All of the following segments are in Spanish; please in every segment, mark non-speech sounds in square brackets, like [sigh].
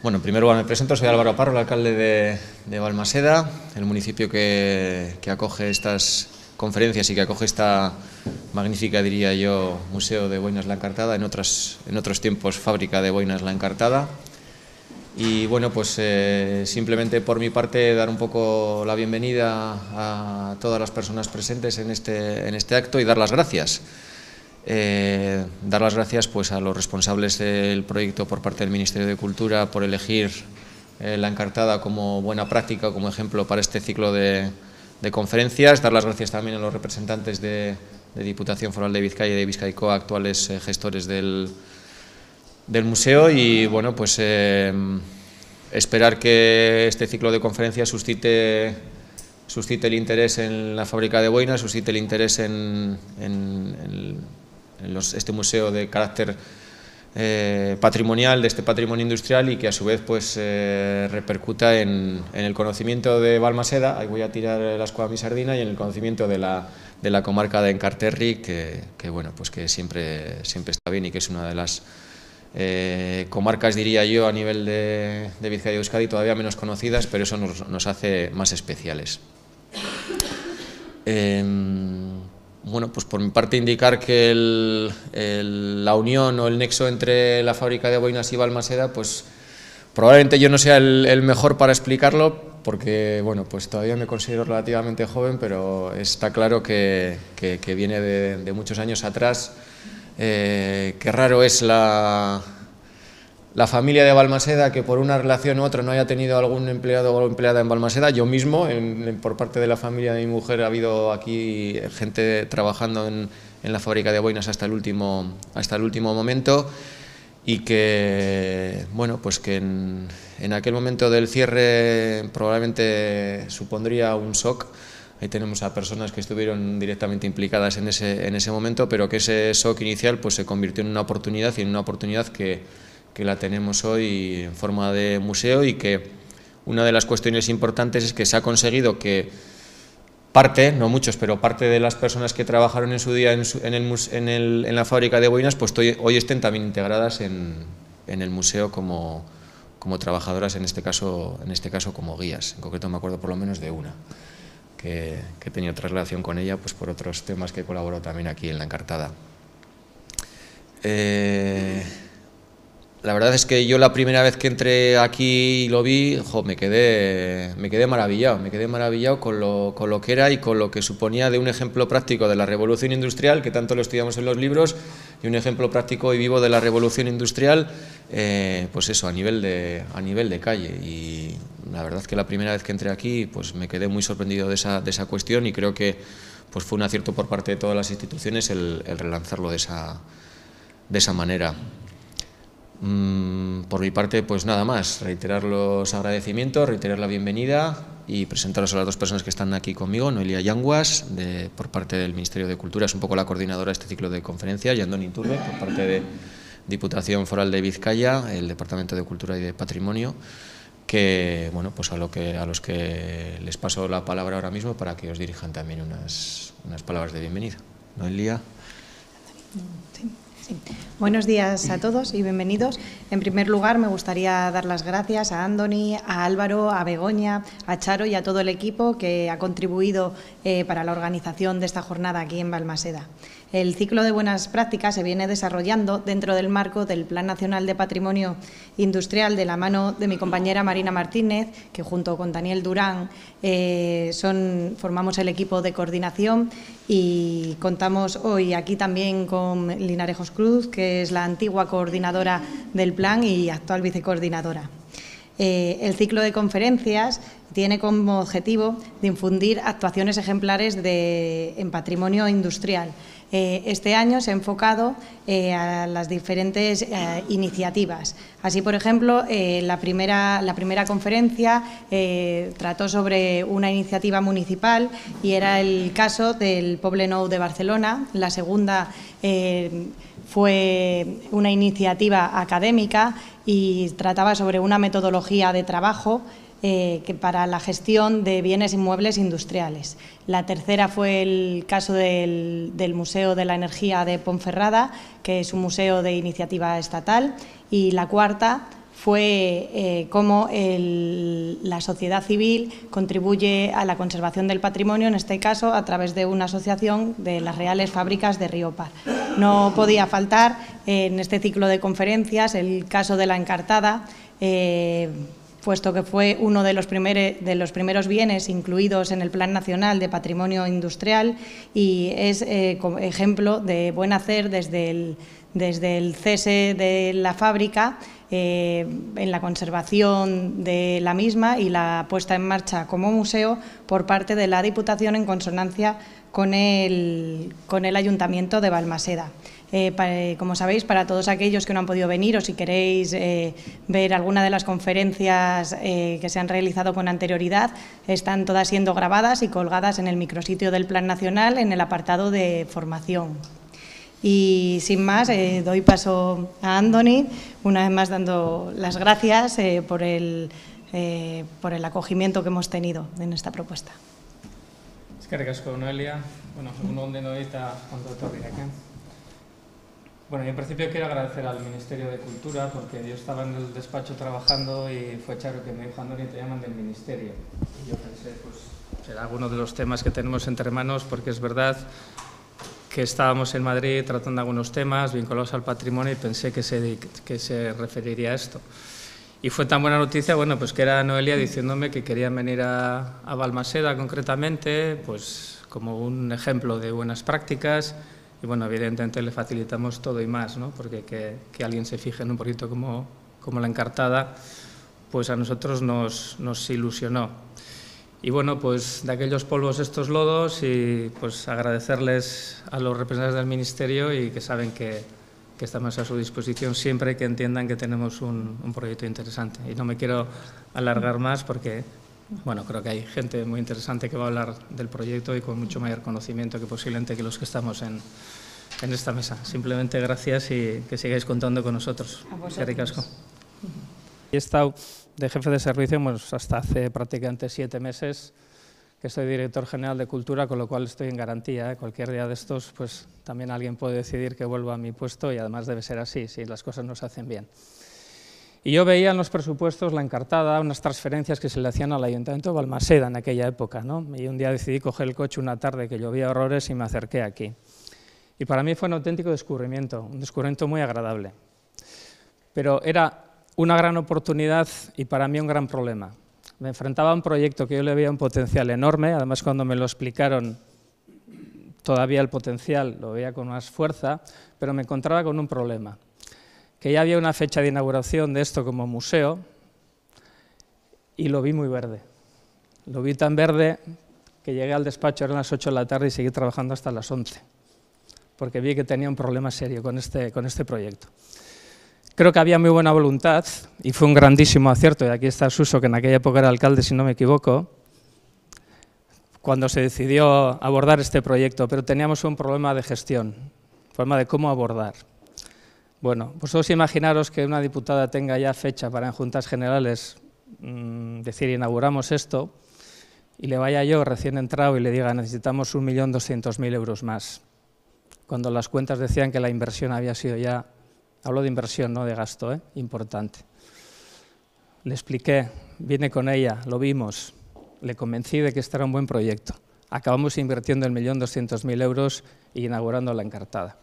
Bueno, primero me presento, soy Álvaro Parro, el alcalde de, de Balmaseda, el municipio que, acoge estas conferencias y que acoge esta magnífica, diría yo, Museo de Boinas La Encartada, en, en otros tiempos fábrica de Boinas La Encartada. Y bueno, pues eh, simplemente por mi parte dar un poco la bienvenida a todas las personas presentes en este, en este acto y dar las gracias. Eh, dar las gracias pues, a los responsables del proyecto por parte del Ministerio de Cultura por elegir eh, la encartada como buena práctica, como ejemplo para este ciclo de, conferencias. Dar las gracias también a los representantes de, Diputación Foral de Vizcaya y de Vizcaico, actuales eh, gestores del, museo. Y bueno, pues esperar que este ciclo de conferencias suscite el interés en la fábrica de boinas, suscite el interés en este museo de carácter eh, patrimonial, de este patrimonio industrial y que a su vez pues, eh, repercuta en, el conocimiento de Balmaseda, ahí voy a tirar la escuadra mi sardina, y en el conocimiento de la, de la comarca de Encarterri, que, bueno, pues que siempre, siempre está bien y que es una de las eh, comarcas, diría yo, a nivel de, de Vizcaya y Euskadi todavía menos conocidas, pero eso nos, hace más especiales. Em, bueno, pues por mi parte indicar que la unión o el nexo entre la fábrica de boinas y Balmaseda, pues probablemente yo no sea el, mejor para explicarlo, porque bueno, pues todavía me considero relativamente joven, pero está claro que, viene de, muchos años atrás. Eh, qué raro es la, la familia de Balmaseda que por una relación u otra no haya tenido algún empleado o empleada en Balmaseda, yo mismo, por parte de la familia de mi mujer, ha habido aquí gente trabajando en, la fábrica de boinas hasta el último, hasta el último momento y que bueno pues que en, aquel momento del cierre probablemente supondría un shock ahí tenemos a personas que estuvieron directamente implicadas en ese en ese momento pero que ese shock inicial pues se convirtió en una oportunidad y en una oportunidad que que la tenemos hoy en forma de museo y que una de las cuestiones importantes es que se ha conseguido que parte, no muchos, pero parte de las personas que trabajaron en su día en, la fábrica de boinas, pues hoy, estén también integradas en, el museo como, trabajadoras, en este, caso, en este caso como guías. En concreto me acuerdo por lo menos de una, que, tenía otra relación con ella pues por otros temas que colaboró también aquí en La Encartada. Eh, la verdad es que yo la primera vez que entré aquí y lo vi, me, quedé, me quedé maravillado, me quedé maravillado con lo, que era y con lo que suponía de un ejemplo práctico de la revolución industrial, que tanto lo estudiamos en los libros, y un ejemplo práctico y vivo de la revolución industrial, eh, pues eso, a nivel, de, a nivel de calle. Y la verdad es que la primera vez que entré aquí, pues me quedé muy sorprendido de esa, de esa cuestión y creo que pues fue un acierto por parte de todas las instituciones el, el relanzarlo de esa, de esa manera. Mm, por mi parte, pues nada más, reiterar los agradecimientos, reiterar la bienvenida y presentaros a las dos personas que están aquí conmigo, Noelia Yanguas, de, por parte del Ministerio de Cultura, es un poco la coordinadora de este ciclo de conferencias, y Andoni Turbe, por parte de Diputación Foral de Vizcaya, el Departamento de Cultura y de Patrimonio, que, bueno, pues a, lo que, a los que les paso la palabra ahora mismo para que os dirijan también unas, unas palabras de bienvenida. Noelia. Sí. Buenos días a todos y bienvenidos. En primer lugar, me gustaría dar las gracias a Andoni, a Álvaro, a Begoña, a Charo y a todo el equipo que ha contribuido eh, para la organización de esta jornada aquí en Balmaseda. El ciclo de buenas prácticas se viene desarrollando dentro del marco del Plan Nacional de Patrimonio Industrial de la mano de mi compañera Marina Martínez, que junto con Daniel Durán eh, son, formamos el equipo de coordinación y contamos hoy aquí también con Linarejos Cruz, que es la antigua coordinadora del plan y actual vicecoordinadora. Eh, el ciclo de conferencias tiene como objetivo de infundir actuaciones ejemplares de, en patrimonio industrial. Eh, este año se ha enfocado eh, a las diferentes iniciativas. Así, por ejemplo, la, primera, la primera conferencia trató sobre una iniciativa municipal y era el caso del Poble Nou de Barcelona. La segunda fue una iniciativa académica y trataba sobre una metodología de trabajo eh, para la gestión de bienes inmuebles industriales. La tercera fue el caso del, del, Museo de la Energía de Ponferrada, que es un museo de iniciativa estatal, y la cuarta fue eh, cómo la sociedad civil contribuye a la conservación del patrimonio, en este caso a través de una asociación de las Reales Fábricas de Río Par. No podía faltar eh, en este ciclo de conferencias el caso de la encartada, eh, puesto que fue uno de los, primeros bienes incluidos en el Plan Nacional de Patrimonio Industrial y es ejemplo de buen hacer desde el cese de la fábrica eh, en la conservación de la misma y la puesta en marcha como museo por parte de la Diputación en consonancia con el, con el Ayuntamiento de Balmaseda. Eh, eh, como sabéis, para todos aquellos que no han podido venir o si queréis ver alguna de las conferencias que se han realizado con anterioridad, están todas siendo grabadas y colgadas en el micrositio del Plan Nacional en el apartado de formación. Y sin más, eh, doy paso a Andoni, una vez más dando las gracias eh, por, el, eh, por el acogimiento que hemos tenido en esta propuesta. Eskerrik con Noelia. Bueno, egun on denoi eta aquí. Bueno, yo en principio quiero agradecer al Ministerio de Cultura porque yo estaba en el despacho trabajando y fue Charo que me dijo, Andoni, te llaman del Ministerio. Y yo pensé, pues será uno de los temas que tenemos entre manos porque es verdad que estábamos en Madrid tratando algunos temas vinculados al patrimonio y pensé que se, que se referiría a esto. Y fue tan buena noticia, bueno, pues que era Noelia diciéndome que querían venir a, a Balmaseda concretamente, pues como un ejemplo de buenas prácticas. Y bueno, evidentemente le facilitamos todo y más, ¿no? Porque que, que alguien se fije en un poquito como, como la encartada, pues a nosotros nos, nos ilusionó. Y bueno, pues de aquellos polvos estos lodos y pues agradecerles a los representantes del Ministerio y que saben que, que estamos a su disposición siempre que entiendan que tenemos un, proyecto interesante. Y no me quiero alargar más porque, bueno, creo que hay gente muy interesante que va a hablar del proyecto y con mucho mayor conocimiento que posiblemente que los que estamos en, en esta mesa. Simplemente gracias y que sigáis contando con nosotros. A vosotros. He estado de jefe de servicio pues, hasta hace prácticamente siete meses que soy director general de Cultura, con lo cual estoy en garantía. ¿eh? Cualquier día de estos, pues también alguien puede decidir que vuelva a mi puesto y además debe ser así, si las cosas no se hacen bien. Y yo veía en los presupuestos la encartada, unas transferencias que se le hacían al Ayuntamiento de Balmaseda en aquella época. ¿no? Y un día decidí coger el coche una tarde que llovía horrores y me acerqué aquí. Y para mí fue un auténtico descubrimiento, un descubrimiento muy agradable. Pero era una gran oportunidad y para mí un gran problema. Me enfrentaba a un proyecto que yo le veía un potencial enorme, además cuando me lo explicaron todavía el potencial lo veía con más fuerza, pero me encontraba con un problema, que ya había una fecha de inauguración de esto como museo y lo vi muy verde. Lo vi tan verde que llegué al despacho, eran las 8 de la tarde y seguí trabajando hasta las 11, porque vi que tenía un problema serio con este, con este proyecto. Creo que había muy buena voluntad y fue un grandísimo acierto, y aquí está Suso, que en aquella época era alcalde, si no me equivoco, cuando se decidió abordar este proyecto, pero teníamos un problema de gestión, un problema de cómo abordar. Bueno, vosotros pues imaginaros que una diputada tenga ya fecha para en juntas generales mm, decir inauguramos esto y le vaya yo recién entrado y le diga necesitamos 1.200.000 euros más, cuando las cuentas decían que la inversión había sido ya Hablo de inversión, no de gasto, ¿eh? importante. Le expliqué, vine con ella, lo vimos, le convencí de que este era un buen proyecto. Acabamos invirtiendo el millón doscientos mil euros e inaugurando la encartada.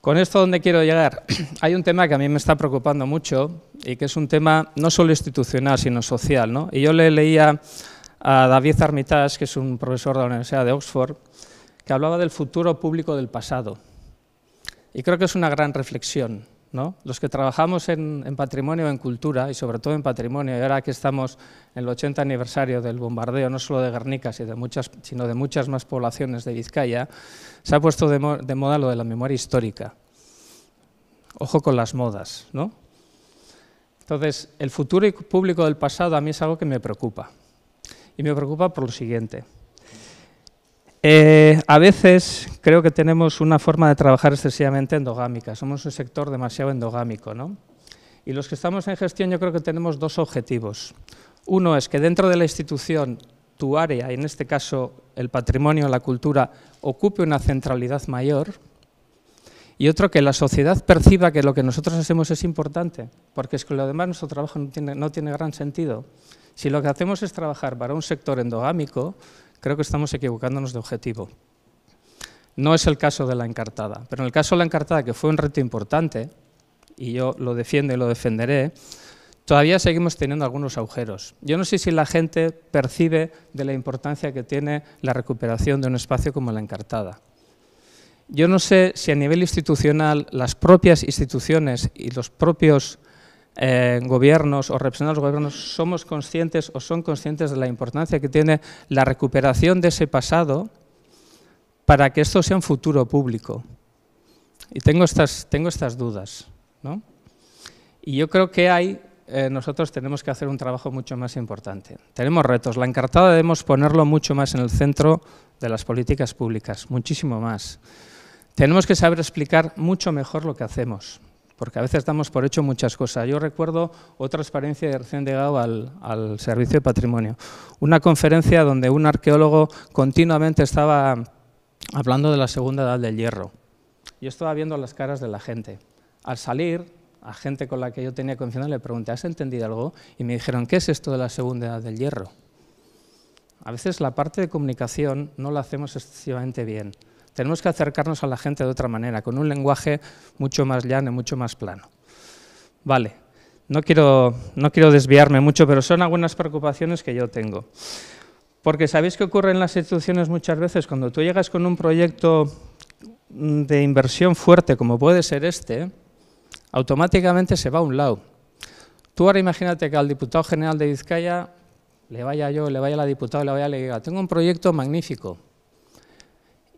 Con esto, ¿dónde quiero llegar? [clears throat] Hay un tema que a mí me está preocupando mucho y que es un tema no solo institucional, sino social. ¿no? Y yo le leía a David Armitage, que es un profesor de la Universidad de Oxford, que hablaba del futuro público del pasado. Y creo que es una gran reflexión. ¿no? Los que trabajamos en, patrimonio, en cultura, y sobre todo en patrimonio, y ahora que estamos en el 80 aniversario del bombardeo, no solo de Guernica, sino de muchas, sino de muchas más poblaciones de Vizcaya, se ha puesto de, moda lo de la memoria histórica. Ojo con las modas, ¿no? Entonces, el futuro y público del pasado a mí es algo que me preocupa. Y me preocupa por lo siguiente. Eh, a veces creo que tenemos una forma de trabajar excesivamente endogámica, somos un sector demasiado endogámico. ¿no? Y los que estamos en gestión yo creo que tenemos dos objetivos. Uno es que dentro de la institución tu área, y en este caso el patrimonio, la cultura, ocupe una centralidad mayor, y otro que la sociedad perciba que lo que nosotros hacemos es importante, porque es que lo demás nuestro trabajo no tiene gran sentido. Si lo que hacemos es trabajar para un sector endogámico, creo que estamos equivocándonos de objetivo. No es el caso de la encartada, pero en el caso de la encartada, que fue un reto importante, y yo lo defiendo y lo defenderé, todavía seguimos teniendo algunos agujeros. Yo no sé si la gente percibe de la importancia que tiene la recuperación de un espacio como la encartada. Yo no sé si a nivel institucional las propias instituciones y los propios gobiernos o representantes de los gobiernos somos conscientes o son conscientes de la importancia que tiene la recuperación de ese pasado para que esto sea un futuro público. Y tengo estas, tengo estas dudas. Y yo creo que hay, eh, nosotros tenemos que hacer un trabajo mucho más importante. Tenemos retos. La encartada debemos ponerlo mucho más en el centro de las políticas públicas, muchísimo más. Tenemos que saber explicar mucho mejor lo que hacemos porque a veces damos por hecho muchas cosas. Yo recuerdo otra experiencia de recién llegado al, Servicio de Patrimonio, una conferencia donde un arqueólogo continuamente estaba hablando de la segunda edad del hierro. Yo estaba viendo las caras de la gente. Al salir, a gente con la que yo tenía confianza le pregunté, ¿has entendido algo? Y me dijeron, ¿qué es esto de la segunda edad del hierro? A veces la parte de comunicación no la hacemos excesivamente bien. Tenemos que acercarnos a la gente de otra manera, con un lenguaje mucho más llano, mucho más plano. Vale, no quiero, no quiero desviarme mucho, pero son algunas preocupaciones que yo tengo. Porque ¿sabéis qué ocurre en las instituciones muchas veces? Cuando tú llegas con un proyecto mm, de inversión fuerte, como puede ser este, automáticamente se va a un lado. Tú ahora imagínate que al diputado general de Vizcaya le vaya yo, le vaya la diputada, le vaya la diga, tengo un proyecto magnífico,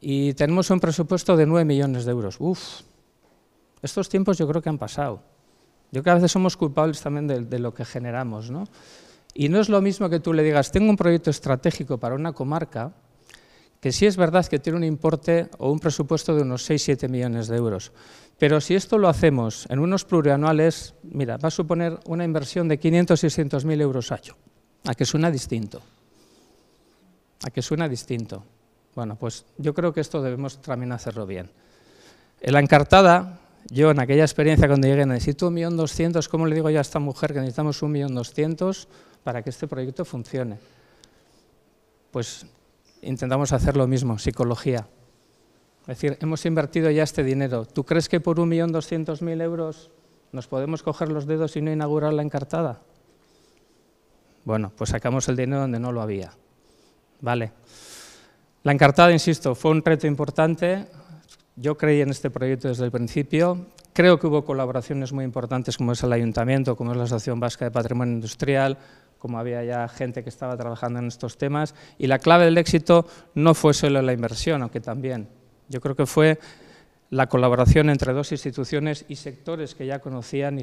y tenemos un presupuesto de nueve millones de euros. Uf, estos tiempos yo creo que han pasado. Yo creo que a veces somos culpables también de, lo que generamos. ¿no? Y no es lo mismo que tú le digas, tengo un proyecto estratégico para una comarca, que sí es verdad que tiene un importe o un presupuesto de unos seis, siete millones de euros. Pero si esto lo hacemos en unos plurianuales, mira, va a suponer una inversión de 500-600 mil euros año. A que suena distinto. A que suena distinto. Bueno, pues yo creo que esto debemos también hacerlo bien. En la encartada, yo en aquella experiencia cuando llegué, necesito doscientos, ¿cómo le digo ya a esta mujer que necesitamos un millón doscientos para que este proyecto funcione? Pues intentamos hacer lo mismo, psicología. Es decir, hemos invertido ya este dinero. ¿Tú crees que por un millón doscientos mil euros nos podemos coger los dedos y no inaugurar la encartada? Bueno, pues sacamos el dinero donde no lo había. Vale, la encartada, insisto, fue un reto importante. Yo creí en este proyecto desde el principio. Creo que hubo colaboraciones muy importantes como es el Ayuntamiento, como es la Asociación Vasca de Patrimonio Industrial, como había ya gente que estaba trabajando en estos temas. Y la clave del éxito no fue solo la inversión, aunque también. Yo creo que fue la colaboración entre dos instituciones y sectores que ya conocían y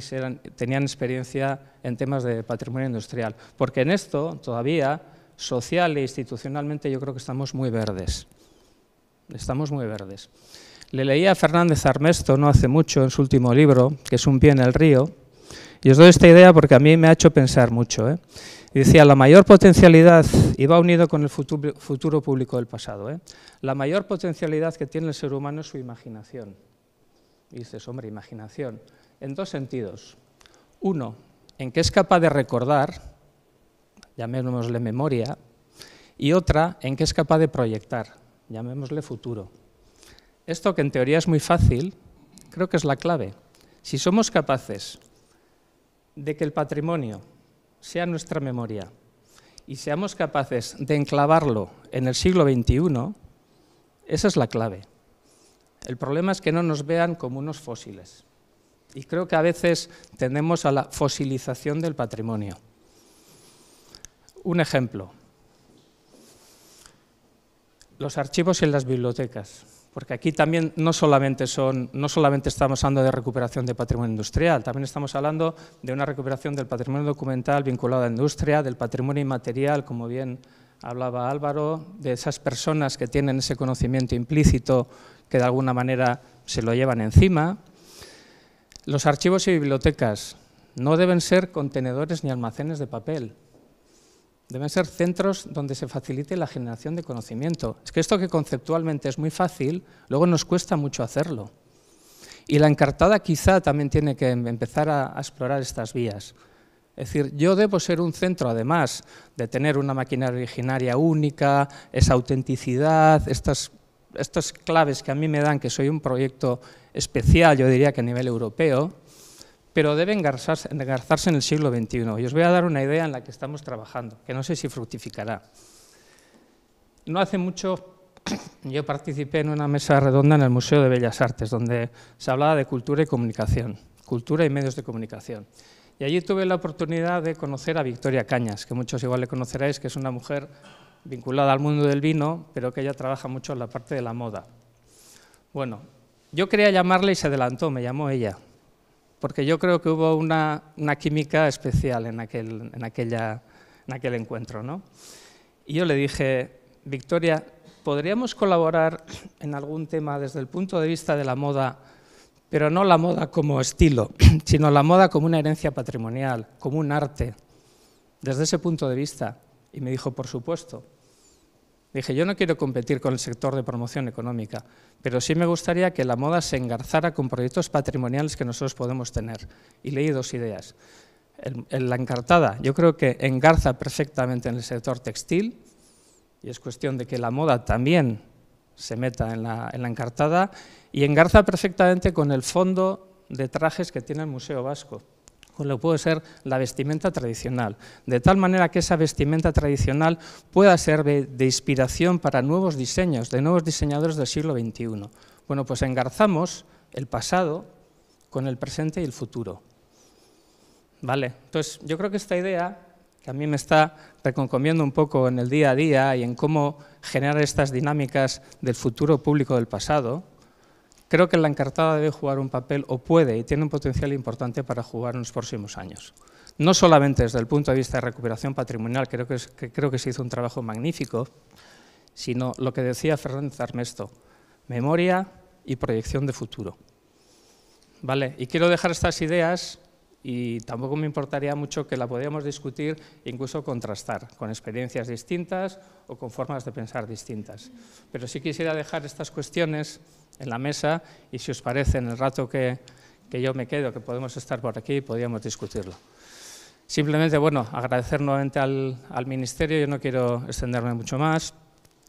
tenían experiencia en temas de patrimonio industrial. Porque en esto todavía social e institucionalmente yo creo que estamos muy verdes. Estamos muy verdes. Le leía a Fernández Armesto no hace mucho en su último libro, que es Un pie en el río, y os doy esta idea porque a mí me ha hecho pensar mucho. ¿eh? decía, la mayor potencialidad, y va unido con el futuro, público del pasado, ¿eh? la mayor potencialidad que tiene el ser humano es su imaginación. Y dices, hombre, imaginación, en dos sentidos. Uno, en que es capaz de recordar llamémosle memoria, y otra en que es capaz de proyectar, llamémosle futuro. Esto que en teoría es muy fácil, creo que es la clave. Si somos capaces de que el patrimonio sea nuestra memoria y seamos capaces de enclavarlo en el siglo XXI, esa es la clave. El problema es que no nos vean como unos fósiles. Y creo que a veces tendemos a la fosilización del patrimonio. Un ejemplo, los archivos y las bibliotecas, porque aquí también no solamente, no solamente estamos hablando de recuperación de patrimonio industrial, también estamos hablando de una recuperación del patrimonio documental vinculado a la industria, del patrimonio inmaterial, como bien hablaba Álvaro, de esas personas que tienen ese conocimiento implícito que de alguna manera se lo llevan encima. Los archivos y bibliotecas no deben ser contenedores ni almacenes de papel, deben ser centros donde se facilite la generación de conocimiento. Es que esto que conceptualmente es muy fácil, luego nos cuesta mucho hacerlo. Y la encartada quizá también tiene que em, empezar a, explorar estas vías. Es decir, yo debo ser un centro, además de tener una máquina originaria única, esa autenticidad, estas, estas claves que a mí me dan que soy un proyecto especial, yo diría que a nivel europeo, pero debe engarzarse, en el siglo XXI. Y os voy a dar una idea en la que estamos trabajando, que no sé si fructificará. No hace mucho [clears throat] yo participé en una mesa redonda en el Museo de Bellas Artes, donde se hablaba de cultura y comunicación, cultura y medios de comunicación. Y allí tuve la oportunidad de conocer a Victoria Cañas, que muchos igual le conoceréis, que es una mujer vinculada al mundo del vino, pero que ella trabaja mucho en la parte de la moda. Bueno, yo quería llamarle y se adelantó, me llamó ella porque yo creo que hubo una, química especial en aquel, encuentro. Y yo le dije, Victoria, ¿podríamos colaborar en algún tema desde el punto de vista de la moda, pero no la moda como estilo, [clears throat] sino la moda como una herencia patrimonial, como un arte, desde ese punto de vista? Y me dijo, por supuesto. Dije, yo no quiero competir con el sector de promoción económica, pero sí me gustaría que la moda se engarzara con proyectos patrimoniales que nosotros podemos tener. Y leí dos ideas. la encartada, yo creo que engarza perfectamente en el sector textil, y es cuestión de que la moda también se meta en la encartada, y engarza perfectamente con el fondo de trajes que tiene el Museo Vasco. Pues lo puede ser la vestimenta tradicional, de tal manera que esa vestimenta tradicional pueda ser de, de inspiración para nuevos diseños, de nuevos diseñadores del siglo XXI. Bueno, pues engarzamos el pasado con el presente y el futuro. Vale, entonces yo creo que esta idea que a mí me está reconcomiendo un poco en el día a día y en cómo generar estas dinámicas del futuro público del pasado, Creo que la encartada debe jugar un papel, o puede, y tiene un potencial importante para jugar en los próximos años. No solamente desde el punto de vista de recuperación patrimonial, creo que, creo que se hizo un trabajo magnífico, sino lo que decía Fernández Armesto, memoria y proyección de futuro. Vale, y quiero dejar estas ideas y tampoco me importaría mucho que la podíamos discutir e incluso contrastar con experiencias distintas o con formas de pensar distintas. Pero sí quisiera dejar estas cuestiones en la mesa y si os parece en el rato que, yo me quedo, que podemos estar por aquí, podríamos discutirlo. Simplemente, bueno, agradecer nuevamente al, al Ministerio, yo no quiero extenderme mucho más,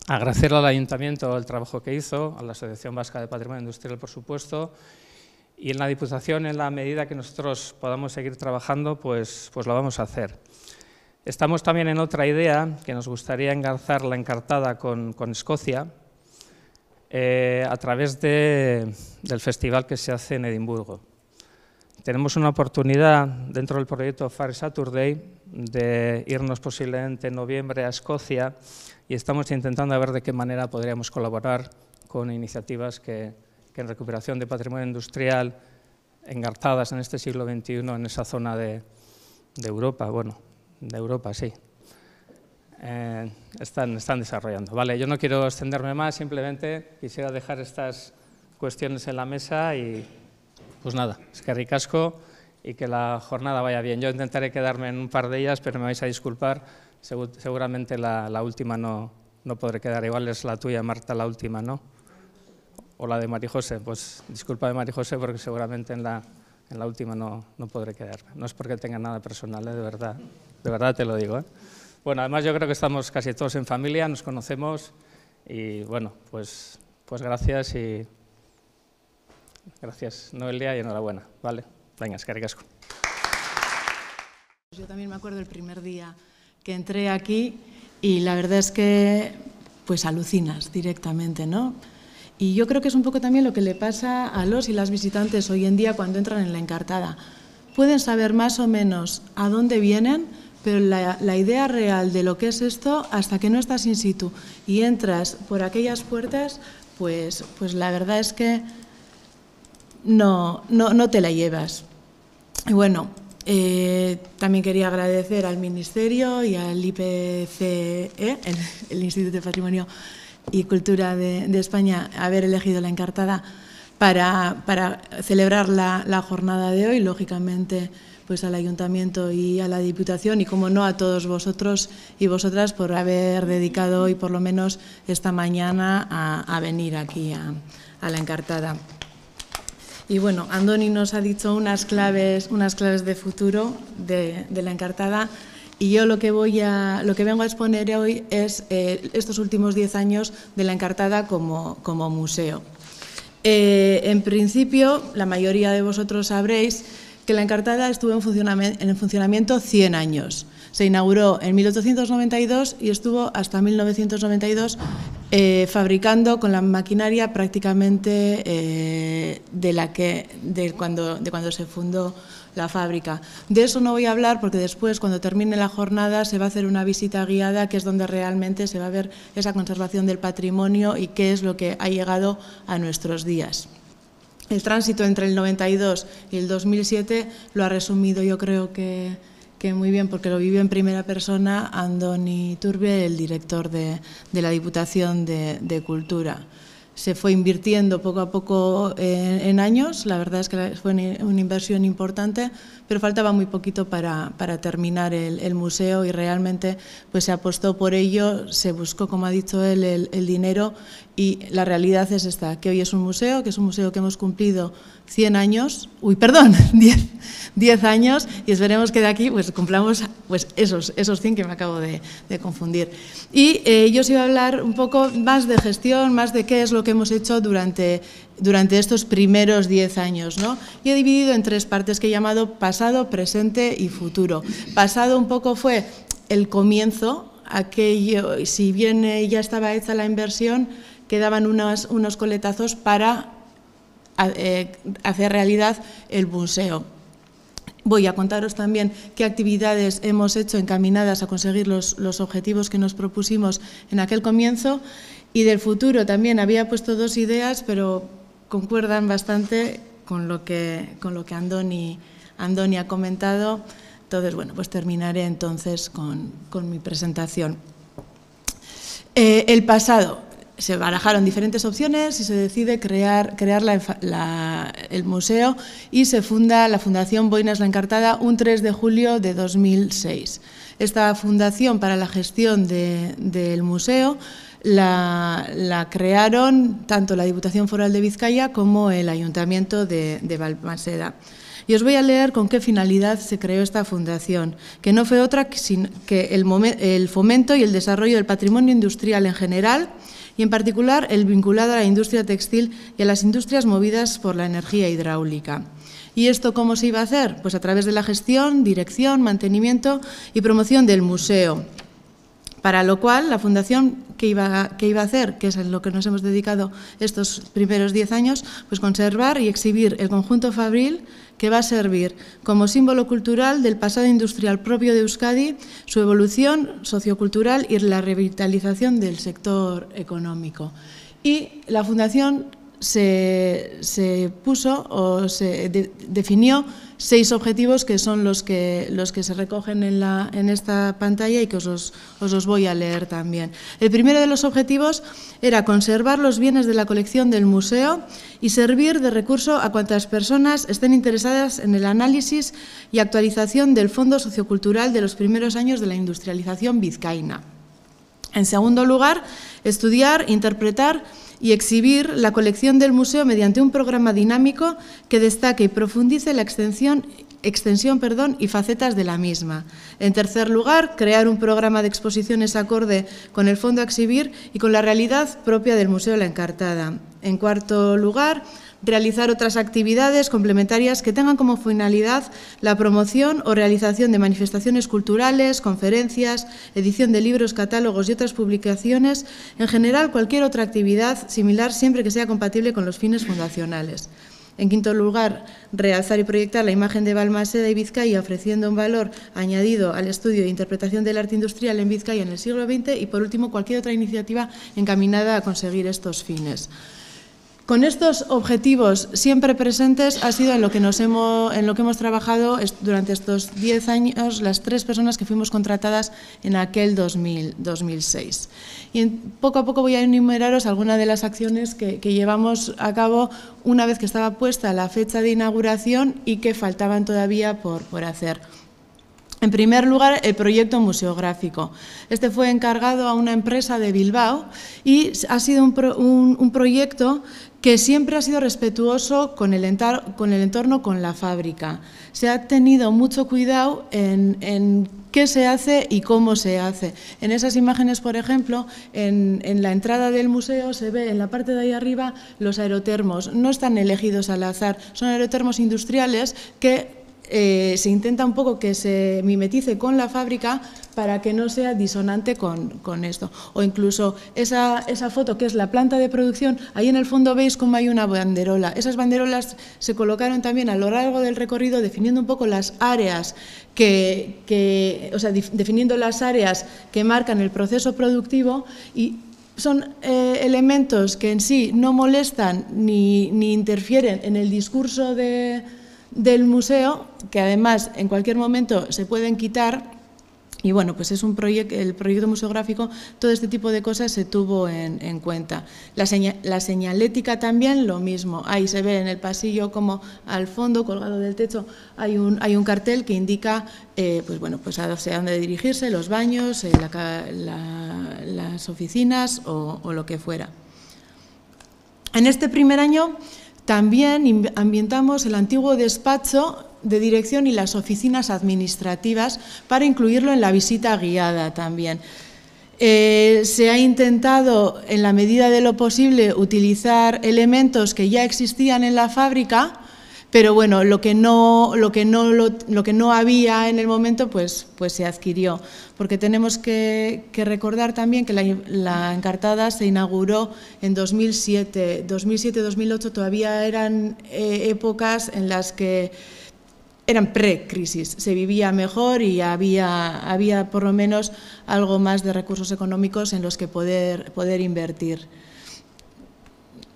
agradecer al Ayuntamiento el trabajo que hizo, a la Asociación Vasca de Patrimonio Industrial, por supuesto, y en la Diputación, en la medida que nosotros podamos seguir trabajando, pues, pues lo vamos a hacer. Estamos también en otra idea que nos gustaría engarzar la encartada con, con Escocia eh, a través de, del festival que se hace en Edimburgo. Tenemos una oportunidad dentro del proyecto Far Saturday de irnos posiblemente en noviembre a Escocia y estamos intentando ver de qué manera podríamos colaborar con iniciativas que, que en recuperación de patrimonio industrial engarzadas en este siglo XXI en esa zona de, Europa, bueno, de Europa sí, eh, están, están desarrollando. Vale, yo no quiero extenderme más, simplemente quisiera dejar estas cuestiones en la mesa y pues nada, es que ricasco y que la jornada vaya bien. Yo intentaré quedarme en un par de ellas, pero me vais a disculpar, seguramente la, última no, no podré quedar, igual es la tuya Marta la última, ¿no? o la de Marijose. Pues disculpa de Marijose porque seguramente en la, en la última no, no, podré quedarme. No es porque tenga nada personal, ¿eh? de verdad, de verdad te lo digo. ¿eh? Bueno, además yo creo que estamos casi todos en familia, nos conocemos y bueno, pues, pues gracias y gracias Noelia y enhorabuena. Vale, venga, es Yo también me acuerdo el primer día que entré aquí y la verdad es que pues alucinas directamente, ¿no? Y yo creo que es un poco también lo que le pasa a los y las visitantes hoy en día cuando entran en la encartada. Pueden saber más o menos a dónde vienen, pero la, idea real de lo que es esto, hasta que no estás in situ y entras por aquellas puertas, pues, pues la verdad es que no, no, te la llevas. Y bueno, eh, también quería agradecer al Ministerio y al IPCE, el Instituto de Patrimonio y Cultura de, España haber elegido la encartada para, para celebrar la, la, jornada de hoy, lógicamente pues al Ayuntamiento y a la Diputación y como no a todos vosotros y vosotras por haber dedicado hoy por lo menos esta mañana a, venir aquí a, la encartada. Y bueno, Andoni nos ha dicho unas claves, unas claves de futuro de, de la encartada y yo lo que, voy a, lo que vengo a exponer hoy es eh, estos últimos 10 años de la Encartada como, museo. Eh, en principio, la mayoría de vosotros sabréis que la Encartada estuvo en funcionamiento, 100 años. Se inauguró en 1892 y estuvo hasta 1992 eh, fabricando con la maquinaria prácticamente de, la que, cuando, de cuando se fundó la fábrica. De eso no voy a hablar porque después, cuando termine la jornada, se va a hacer una visita guiada, que es donde realmente se va a ver esa conservación del patrimonio y qué es lo que ha llegado a nuestros días. El tránsito entre el 92 y el 2007 lo ha resumido yo creo que, muy bien, porque lo vivió en primera persona Andoni Turbe, el director de, la Diputación de Cultura se fue invirtiendo poco a poco eh, en, años, la verdad es que fue una inversión importante, pero faltaba muy poquito para, terminar el, museo y realmente pues, se apostó por ello, se buscó, como ha dicho él, el dinero y la realidad es esta, que hoy es un museo, que es un museo que hemos cumplido 100 años, uy, perdón, 10, [laughs] años y esperemos que de aquí pues, cumplamos pues, esos, esos 100 que me acabo de, confundir. Y eh, yo os iba a hablar un poco más de gestión, más de qué es lo que hemos hecho durante, durante estos primeros 10 años. ¿no? Y he dividido en tres partes que he llamado pasado, presente y futuro. Pasado un poco fue el comienzo, aquello, si bien eh, ya estaba hecha la inversión, quedaban unos, unos coletazos para eh, hacer realidad el buceo Voy a contaros también qué actividades hemos hecho encaminadas a conseguir los, objetivos que nos propusimos en aquel comienzo y del futuro también había puesto dos ideas, pero concuerdan bastante con lo que, con lo que Andoni, Andoni ha comentado. Entonces, bueno, pues terminaré entonces con, mi presentación. Eh, el pasado se barajaron diferentes opciones y se decide crear, el museo y se funda la Fundación Boinas La Encartada un 3 de julio de 2006. Esta fundación para la gestión del museo la, crearon tanto la Diputación Foral de Vizcaya como el Ayuntamiento de, de Valmaseda. Y os voy a leer con qué finalidad se creó esta fundación, que no fue otra que, el, el fomento y el desarrollo del patrimonio industrial en general y en particular el vinculado a la industria textil y a las industrias movidas por la energía hidráulica. ¿Y esto cómo se iba a hacer? Pues a través de la gestión, dirección, mantenimiento y promoción del museo, para lo cual, la fundación, que iba, a, iba a hacer? Que es en lo que nos hemos dedicado estos primeros diez años, pues conservar y exhibir el conjunto fabril que va a servir como símbolo cultural del pasado industrial propio de Euskadi, su evolución sociocultural y la revitalización del sector económico. Y la fundación se, puso o se definió seis objetivos que son los que, los que se recogen en, esta pantalla y que os os los voy a leer también. El primero de los objetivos era conservar los bienes de la colección del museo y servir de recurso a cuantas personas estén interesadas en el análisis y actualización del fondo sociocultural de los primeros años de la industrialización vizcaína. En segundo lugar, estudiar, interpretar y exhibir la colección del museo mediante un programa dinámico que destaque y profundice la extensión extensión perdón, y facetas de la misma. En tercer lugar, crear un programa de exposiciones acorde con el fondo a exhibir y con la realidad propia del Museo de la Encartada. En cuarto lugar, realizar otras actividades complementarias que tengan como finalidad la promoción o realización de manifestaciones culturales, conferencias, edición de libros, catálogos y otras publicaciones, en general cualquier otra actividad similar siempre que sea compatible con los fines fundacionales. En quinto lugar, realzar y proyectar la imagen de Balmaseda y Vizcaya ofreciendo un valor añadido al estudio e interpretación del arte industrial en Vizcaya en el siglo XX y, por último, cualquier otra iniciativa encaminada a conseguir estos fines. Con estos objetivos siempre presentes ha sido en lo que, nos hemos, en lo que hemos trabajado durante estos 10 años las tres personas que fuimos contratadas en aquel 2006. Y poco a poco voy a enumeraros algunas de las acciones que, llevamos a cabo una vez que estaba puesta la fecha de inauguración y que faltaban todavía por, por hacer. En primer lugar, el proyecto museográfico. Este fue encargado a una empresa de Bilbao y ha sido un, un, un proyecto que siempre ha sido respetuoso con el, entorno, con el entorno, con la fábrica. Se ha tenido mucho cuidado en, qué se hace y cómo se hace. En esas imágenes, por ejemplo, en, en la entrada del museo se ve en la parte de ahí arriba los aerotermos. No están elegidos al azar, son aerotermos industriales que eh, se intenta un poco que se mimetice con la fábrica para que no sea disonante con, esto. O incluso esa, foto que es la planta de producción, ahí en el fondo veis cómo hay una banderola. Esas banderolas se colocaron también a lo largo del recorrido definiendo un poco las áreas que, definiendo las áreas que marcan el proceso productivo y son eh, elementos que en sí no molestan ni, ni interfieren en el discurso de, del museo, que además en cualquier momento se pueden quitar. Y bueno, pues es un proyecto, el proyecto museográfico, todo este tipo de cosas se tuvo en, cuenta. La, señalética también, lo mismo. Ahí se ve en el pasillo como al fondo, colgado del techo, hay un, hay un cartel que indica, eh, pues bueno, pues a dónde dirigirse, los baños, eh, las oficinas o, o lo que fuera. En este primer año también ambientamos el antiguo despacho de dirección y las oficinas administrativas para incluirlo en la visita guiada también. Eh, se ha intentado, en la medida de lo posible, utilizar elementos que ya existían en la fábrica pero bueno, lo que no, lo que no, había en el momento, pues, pues se adquirió. Porque tenemos que, recordar también que la, encartada se inauguró en 2007. 2007-2008 todavía eran eh, épocas en las que eran pre-crisis, se vivía mejor y había, había por lo menos algo más de recursos económicos en los que poder, poder invertir.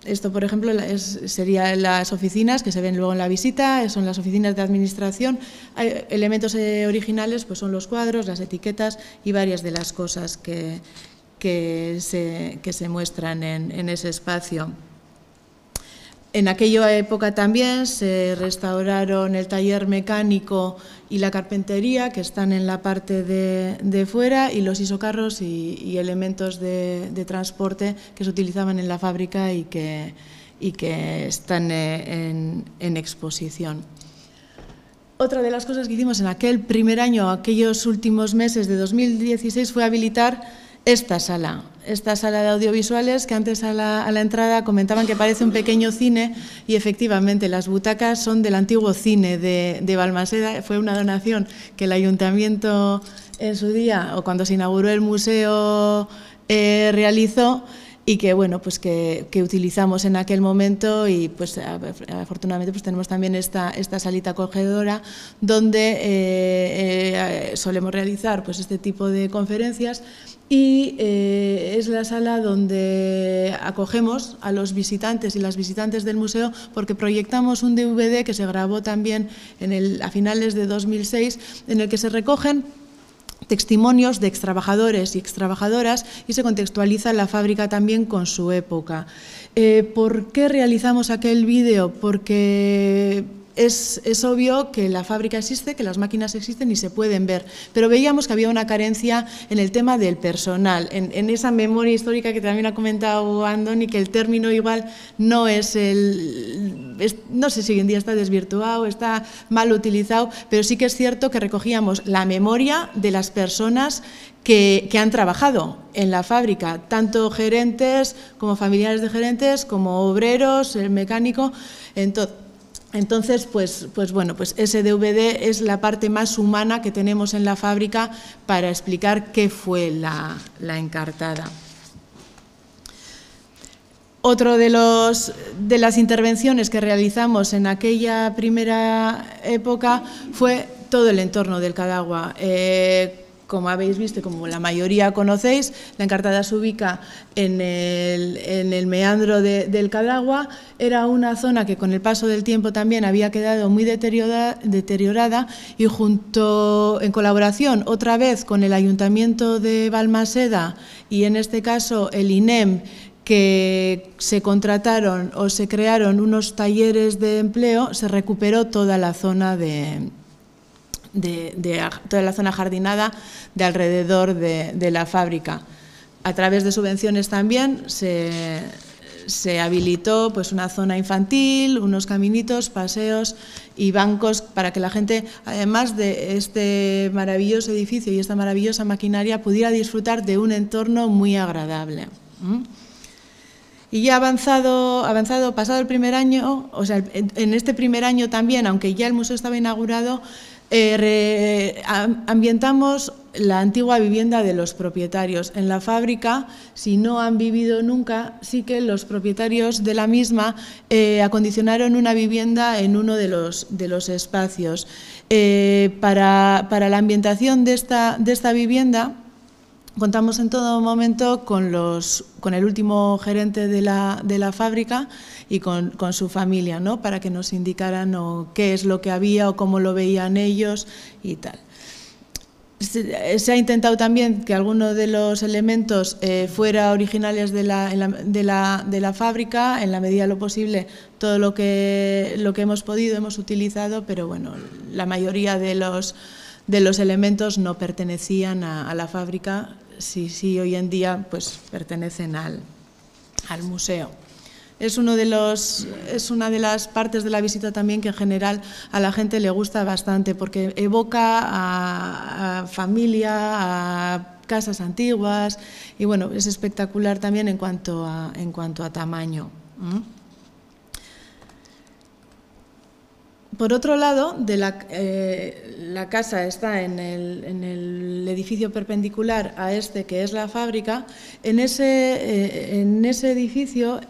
Esto, por ejemplo, serían las oficinas que se ven luego en la visita, eh, son las oficinas de administración. elementos eh, originales pues son los cuadros, las etiquetas y varias de las cosas que, se, muestran en ese espacio. En aquella época también se restauraron el taller mecánico y la carpintería que están en la parte de, fuera, y los isocarros y, elementos de, transporte que se utilizaban en la fábrica y que, están eh, en exposición. Otra de las cosas que hicimos en aquel primer año, aquellos últimos meses de 2016, fue habilitar esta sala, esta sala de audiovisuales que antes a la, entrada comentaban que parece un pequeño cine y efectivamente las butacas son del antiguo cine de, Balmaseda. Fue una donación que el ayuntamiento en su día o cuando se inauguró el museo eh, realizó y que bueno pues que, utilizamos en aquel momento y pues afortunadamente pues tenemos también esta, esta salita acogedora donde eh, eh, solemos realizar pues este tipo de conferencias y eh, es la sala donde acogemos a los visitantes y las visitantes del museo porque proyectamos un DVD que se grabó también en el, a finales de 2006 en el que se recogen testimonios de extrabajadores y extrabajadoras y se contextualiza la fábrica también con su época. Eh, ¿Por qué realizamos aquel vídeo? Porque es, obvio que la fábrica existe, que las máquinas existen y se pueden ver, pero veíamos que había una carencia en el tema del personal, en, esa memoria histórica que también ha comentado Andoni, que el término igual no es el... no sé si hoy en día está desvirtuado, está mal utilizado, pero sí que es cierto que recogíamos la memoria de las personas que, que, han trabajado en la fábrica, tanto gerentes como familiares de gerentes, como obreros, el mecánico. Entonces, entonces, pues, pues bueno, pues ese DVD es la parte más humana que tenemos en la fábrica para explicar qué fue la, encartada. Otro de, los, de las intervenciones que realizamos en aquella primera época fue todo el entorno del Cadagua. Eh, como habéis visto como la mayoría conocéis, la encartada se ubica en el, meandro del Cadagua. Era una zona que con el paso del tiempo también había quedado muy deteriorada, deteriorada y junto, en colaboración otra vez con el Ayuntamiento de Balmaseda y en este caso el INEM, que se contrataron o se crearon unos talleres de empleo, se recuperó toda la zona de, de, toda la zona jardinada de alrededor de, la fábrica. A través de subvenciones también se, habilitó pues una zona infantil, unos caminitos, paseos y bancos para que la gente, además de este maravilloso edificio y esta maravillosa maquinaria, pudiera disfrutar de un entorno muy agradable. Y ya avanzado, avanzado, pasado el primer año, o sea, en este primer año también, aunque ya el museo estaba inaugurado, eh, ambientamos la antigua vivienda de los propietarios. En la fábrica, si no han vivido nunca, sí que los propietarios de la misma eh, acondicionaron una vivienda en uno de los, espacios. Eh, para, la ambientación de esta, vivienda, contamos en todo momento con, los, con el último gerente de la fábrica, y con, su familia, para que nos indicaran qué es lo que había o cómo lo veían ellos y tal. Se, ha intentado también que algunos de los elementos fueran eh, fuera originales de la, fábrica, en la medida de lo posible, todo lo que, hemos podido hemos utilizado, pero bueno, la mayoría de los, elementos no pertenecían a, la fábrica, si sí, hoy en día pues pertenecen al museo es, una de las partes de la visita también que en general a la gente le gusta bastante porque evoca a, familia, a casas antiguas y bueno, es espectacular también en cuanto a, tamaño. Por otro lado, eh, la, casa está en el, edificio perpendicular a este que es la fábrica. en ese eh, edificio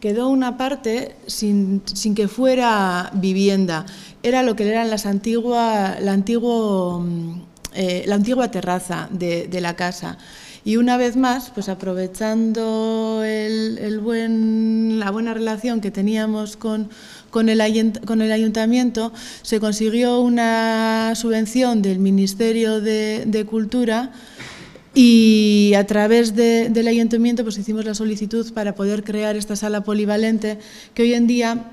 quedó una parte sin, que fuera vivienda. Era lo que eran las antigua, la, antiguo, mm, eh, la antigua terraza de, la casa. Y una vez más, pues aprovechando el, buen, la buena relación que teníamos con, el, ayuntamiento, se consiguió una subvención del Ministerio de Cultura y a través del ayuntamiento pues hicimos la solicitud para poder crear esta sala polivalente que hoy en día,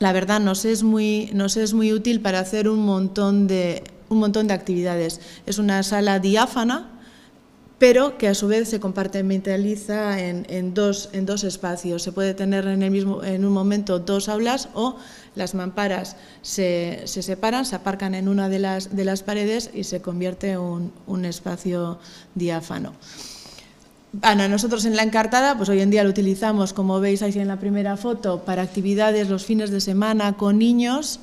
la verdad, nos es muy, es muy útil para hacer un montón, de, un montón de actividades. Es una sala diáfana, pero que a su vez se compartimentaliza en, en, dos, en dos espacios. Se puede tener en, el mismo, en un momento dos aulas o las mamparas se, separan, se aparcan en una de las, de las paredes y se convierte en un, espacio diáfano. nosotros en la encartada, pues hoy en día lo utilizamos, como veis ahí en la primera foto, para actividades los fines de semana con niños,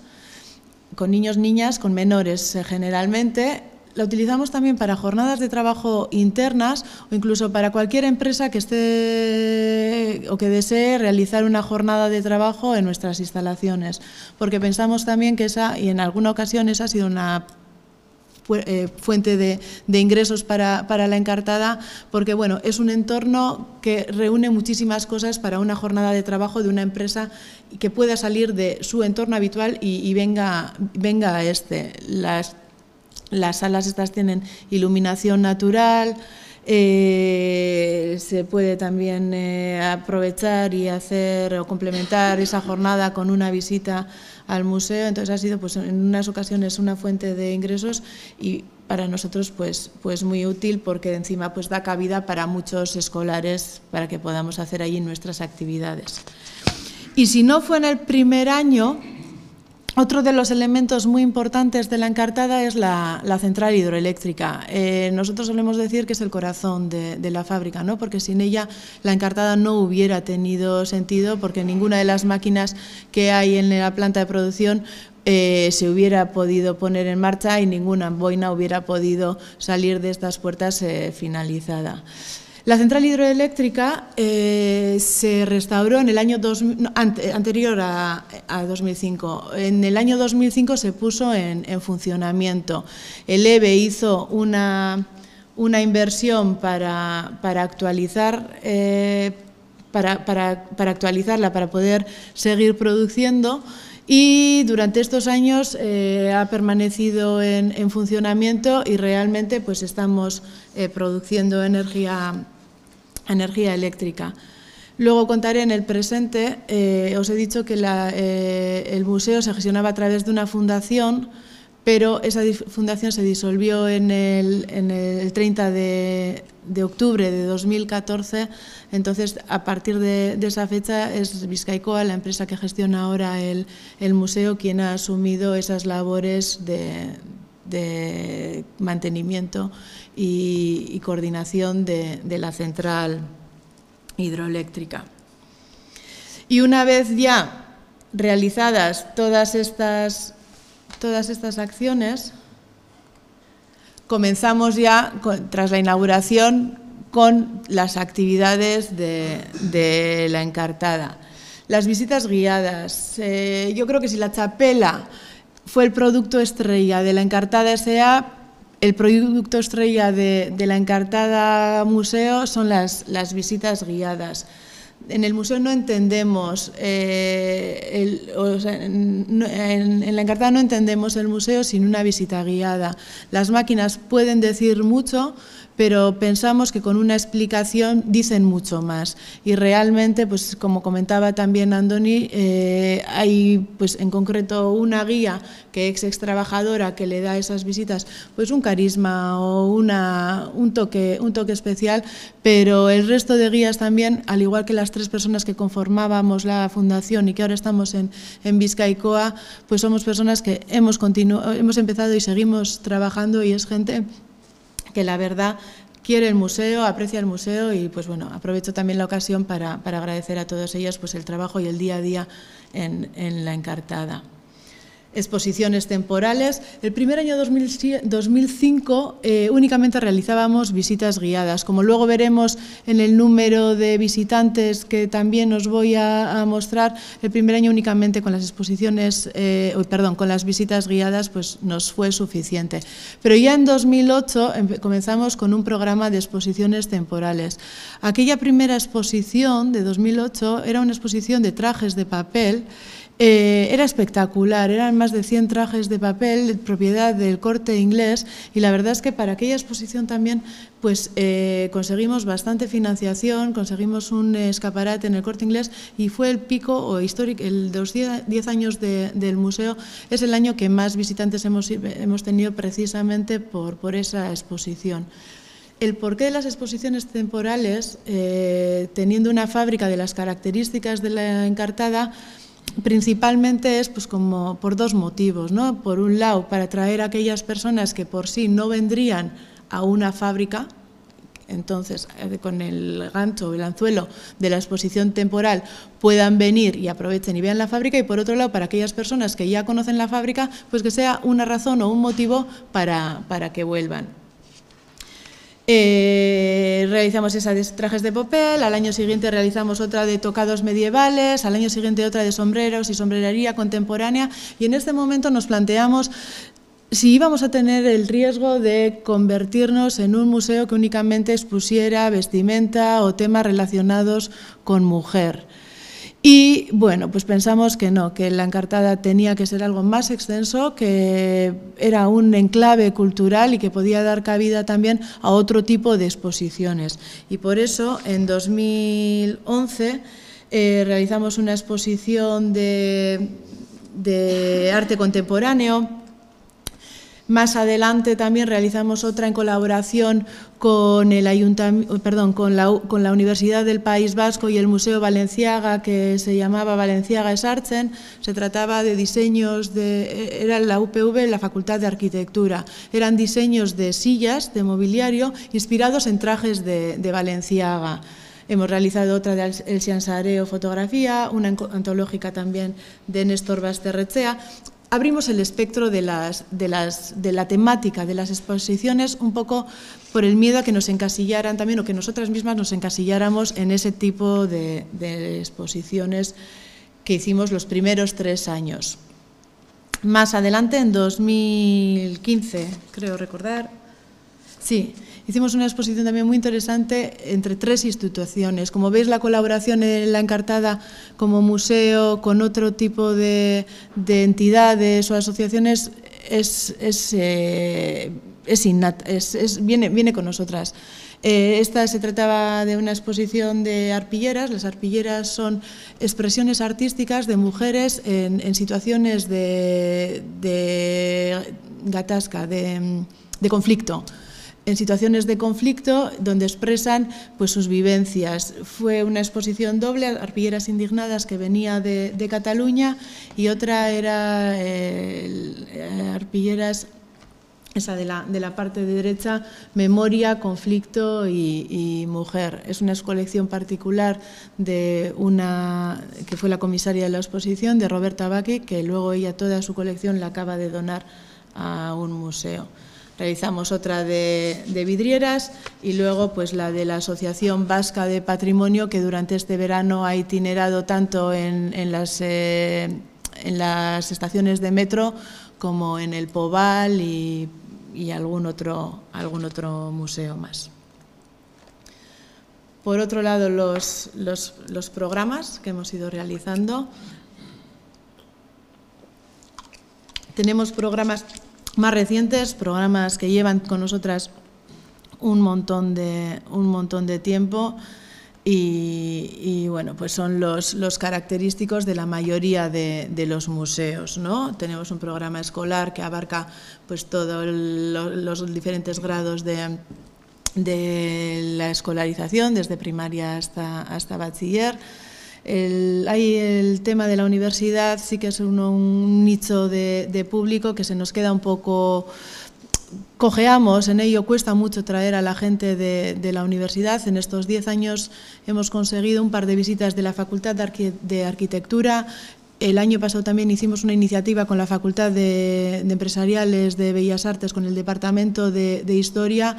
con niños, niñas, con menores eh, generalmente, la utilizamos también para jornadas de trabajo internas o incluso para cualquier empresa que esté o que desee realizar una jornada de trabajo en nuestras instalaciones, porque pensamos también que esa, y en alguna ocasión esa ha sido una eh, fuente de, ingresos para, la encartada, porque bueno, es un entorno que reúne muchísimas cosas para una jornada de trabajo de una empresa que pueda salir de su entorno habitual y, venga, venga a este. Las las salas estas tienen iluminación natural, eh, se puede también eh, aprovechar y hacer o complementar esa jornada con una visita al museo. Entonces ha sido pues, en unas ocasiones una fuente de ingresos y para nosotros pues, pues muy útil porque encima pues, da cabida para muchos escolares para que podamos hacer allí nuestras actividades. Y si no fue en el primer año, otro de los elementos muy importantes de la encartada es la, central hidroeléctrica. Eh, nosotros solemos decir que es el corazón de, la fábrica, ¿no? porque sin ella la encartada no hubiera tenido sentido, porque ninguna de las máquinas que hay en la planta de producción eh, se hubiera podido poner en marcha y ninguna boina hubiera podido salir de estas puertas eh, finalizada. La central hidroeléctrica eh, se restauró en el año anterior a, 2005. En el año 2005 se puso en, funcionamiento. El EBE hizo una, inversión para, actualizar... Eh, para, actualizarla, para poder seguir produciendo y durante estos años eh, ha permanecido en, funcionamiento y realmente pues estamos produciendo energía energía eléctrica. Luego contaré en el presente, eh, os he dicho que eh, el museo se gestionaba a través de una fundación, pero esa fundación se disolvió en el, en el 30 de, octubre de 2014, entonces a partir de, esa fecha es Vizcaicoa, la empresa que gestiona ahora el, el museo, quien ha asumido esas labores de, de mantenimiento y, coordinación de, la central hidroeléctrica. Y una vez ya realizadas todas estas, todas estas acciones, comenzamos ya, tras la inauguración, con las actividades de, la encartada. Las visitas guiadas. Eh, yo creo que si la chapela fue el producto estrella de la Encartada S.A. El producto estrella de, la Encartada Museo son las, visitas guiadas en el museo no entendemos, eh, en, la encartada no entendemos el museo sin una visita guiada. Las máquinas pueden decir mucho, pero pensamos que con una explicación dicen mucho más. Y realmente, pues como comentaba también Andoni, eh, hay pues en concreto una guía que ex ex trabajadora que le da esas visitas, pues un carisma o una, un, toque, un toque especial, pero el resto de guías también, al igual que las tres personas que conformábamos la fundación y que ahora estamos en, en Vizcaicoa, pues somos personas que hemos, hemos empezado y seguimos trabajando y es gente que la verdad quiere el museo, aprecia el museo y pues bueno, aprovecho también la ocasión para, agradecer a todos ellos pues el trabajo y el día a día en la encartada exposiciones temporales. El primer año 2005 eh, únicamente realizábamos visitas guiadas. Como luego veremos en el número de visitantes que también os voy a, mostrar, el primer año únicamente con las exposiciones, eh, perdón, con las visitas guiadas, pues nos fue suficiente. Pero ya en 2008 comenzamos con un programa de exposiciones temporales. Aquella primera exposición de 2008 era una exposición de trajes de papel. Eh, era espectacular, eran más de 100 trajes de papel, propiedad del corte inglés, y la verdad es que para aquella exposición también pues eh, conseguimos bastante financiación, conseguimos un escaparate en el corte inglés y fue el pico o histórico, el de los 10 años del museo es el año que más visitantes hemos, hemos tenido precisamente por, por esa exposición. El porqué de las exposiciones temporales, eh, teniendo una fábrica de las características de la encartada, principalmente es pues, como por dos motivos. ¿no? Por un lado, para atraer a aquellas personas que por sí no vendrían a una fábrica, entonces eh, con el gancho, el anzuelo de la exposición temporal puedan venir y aprovechen y vean la fábrica y por otro lado para aquellas personas que ya conocen la fábrica, pues que sea una razón o un motivo para, para que vuelvan. Eh, realizamos esa de trajes de papel, al año siguiente realizamos otra de tocados medievales, al año siguiente otra de sombreros y sombrerería contemporánea y en este momento nos planteamos si íbamos a tener el riesgo de convertirnos en un museo que únicamente expusiera vestimenta o temas relacionados con mujer. Y bueno, pues pensamos que no, que la encartada tenía que ser algo más extenso, que era un enclave cultural y que podía dar cabida también a otro tipo de exposiciones. Y por eso en 2011 eh, realizamos una exposición de arte contemporáneo más adelante también realizamos otra en colaboración con, el perdón, con, la, Universidad del País Vasco y el Museo Valenciaga, que se llamaba Valenciaga Sarchen. Se trataba de diseños, de, e, era la UPV, la Facultad de Arquitectura. Eran diseños de sillas, de mobiliario, inspirados en trajes de, Valenciaga. Hemos realizado otra de El Sareo, fotografía, una antológica también de Néstor Basterrechea abrimos el espectro de, las, las, de la temática de las exposiciones un poco por el miedo a que nos encasillaran también o que nosotras mismas nos encasilláramos en ese tipo de, de exposiciones que hicimos los primeros tres años. Más adelante, en 2015, creo recordar, sí, Hicimos una exposición también muy interesante entre tres instituciones. Como veis, la colaboración en la encartada como museo con otro tipo de, entidades o asociaciones es, eh, es, es, viene, viene con nosotras. Eh, esta se trataba de una exposición de arpilleras. Las arpilleras son expresiones artísticas de mujeres en, en situaciones de, de gatasca, de conflicto en situaciones de conflicto donde expresan pues, sus vivencias. Fue una exposición doble, Arpilleras Indignadas, que venía de, Cataluña, y otra era eh, Arpilleras esa de la, de la, parte de derecha, Memoria, Conflicto y, Mujer. Es una colección particular de una que fue la comisaria de la exposición, de Roberta Baque, que luego ella toda su colección la acaba de donar a un museo realizamos otra de, vidrieras y luego pues la de la Asociación Vasca de Patrimonio que durante este verano ha itinerado tanto en, eh, las, estaciones de metro como en el Poval y, algún, otro, algún otro museo más. Por otro lado, los, los programas que hemos ido realizando. Tenemos programas más recientes, programas que llevan con nosotras un montón de, un montón de tiempo y, bueno, pues son los, característicos de la mayoría de, los museos. ¿no? Tenemos un programa escolar que abarca pues, todos los diferentes grados de, de la escolarización, desde primaria hasta, hasta bachiller el, hay el tema de la universidad, sí que es un nicho de, público que se nos queda un poco cojeamos en ello, cuesta mucho traer a la gente de, la universidad. En estos 10 años hemos conseguido un par de visitas de la Facultad de, Arquitectura. El año pasado también hicimos una iniciativa con la Facultad de Empresariales de Bellas Artes, con el Departamento de Historia.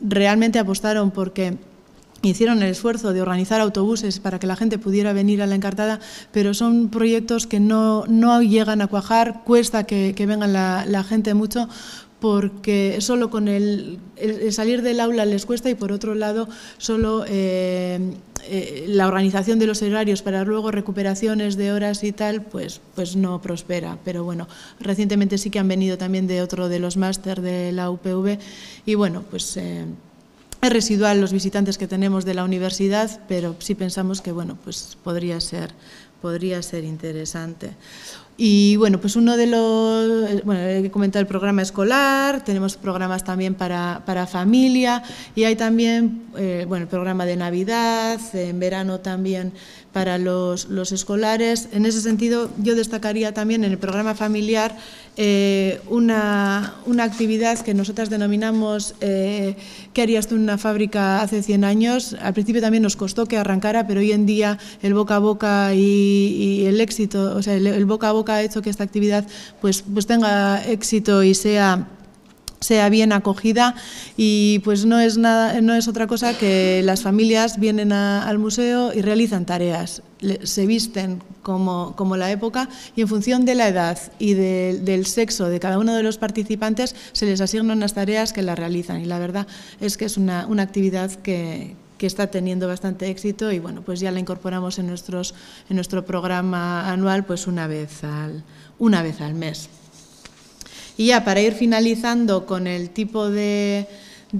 Realmente apostaron porque hicieron el esfuerzo de organizar autobuses para que la gente pudiera venir a la encartada, pero son proyectos que no, no llegan a cuajar, cuesta que, que vengan la, gente mucho porque solo con el, salir del aula les cuesta y por otro lado solo eh, eh, la organización de los horarios para luego recuperaciones de horas y tal, pues, pues no prospera. Pero bueno, recientemente sí que han venido también de otro de los máster de la UPV y bueno, pues... Eh, es residual los visitantes que tenemos de la universidad, pero sí pensamos que bueno, pues podría ser, podría ser interesante. Y bueno, pues uno de los, bueno, he comentado el programa escolar, tenemos programas también para, familia y hay también, eh, bueno, el programa de Navidad, en verano también para los, los, escolares. En ese sentido, yo destacaría también en el programa familiar eh, una, actividad que nosotras denominamos eh, ¿Qué harías tú en una fábrica hace 100 años? Al principio también nos costó que arrancara, pero hoy en día el boca a boca y, el éxito, o sea, el, boca a boca ha hecho que esta actividad pues, pues tenga éxito y sea sea bien acogida y pues no es nada no es otra cosa que las familias vienen al museo y realizan tareas se visten como, la época y en función de la edad y del sexo de cada uno de los participantes se les asignan las tareas que las realizan y la verdad es que es una, actividad que, está teniendo bastante éxito y bueno, pues ya la incorporamos en, en nuestro programa anual pues una vez al, una vez al mes. Y ya para ir finalizando con el tipo de,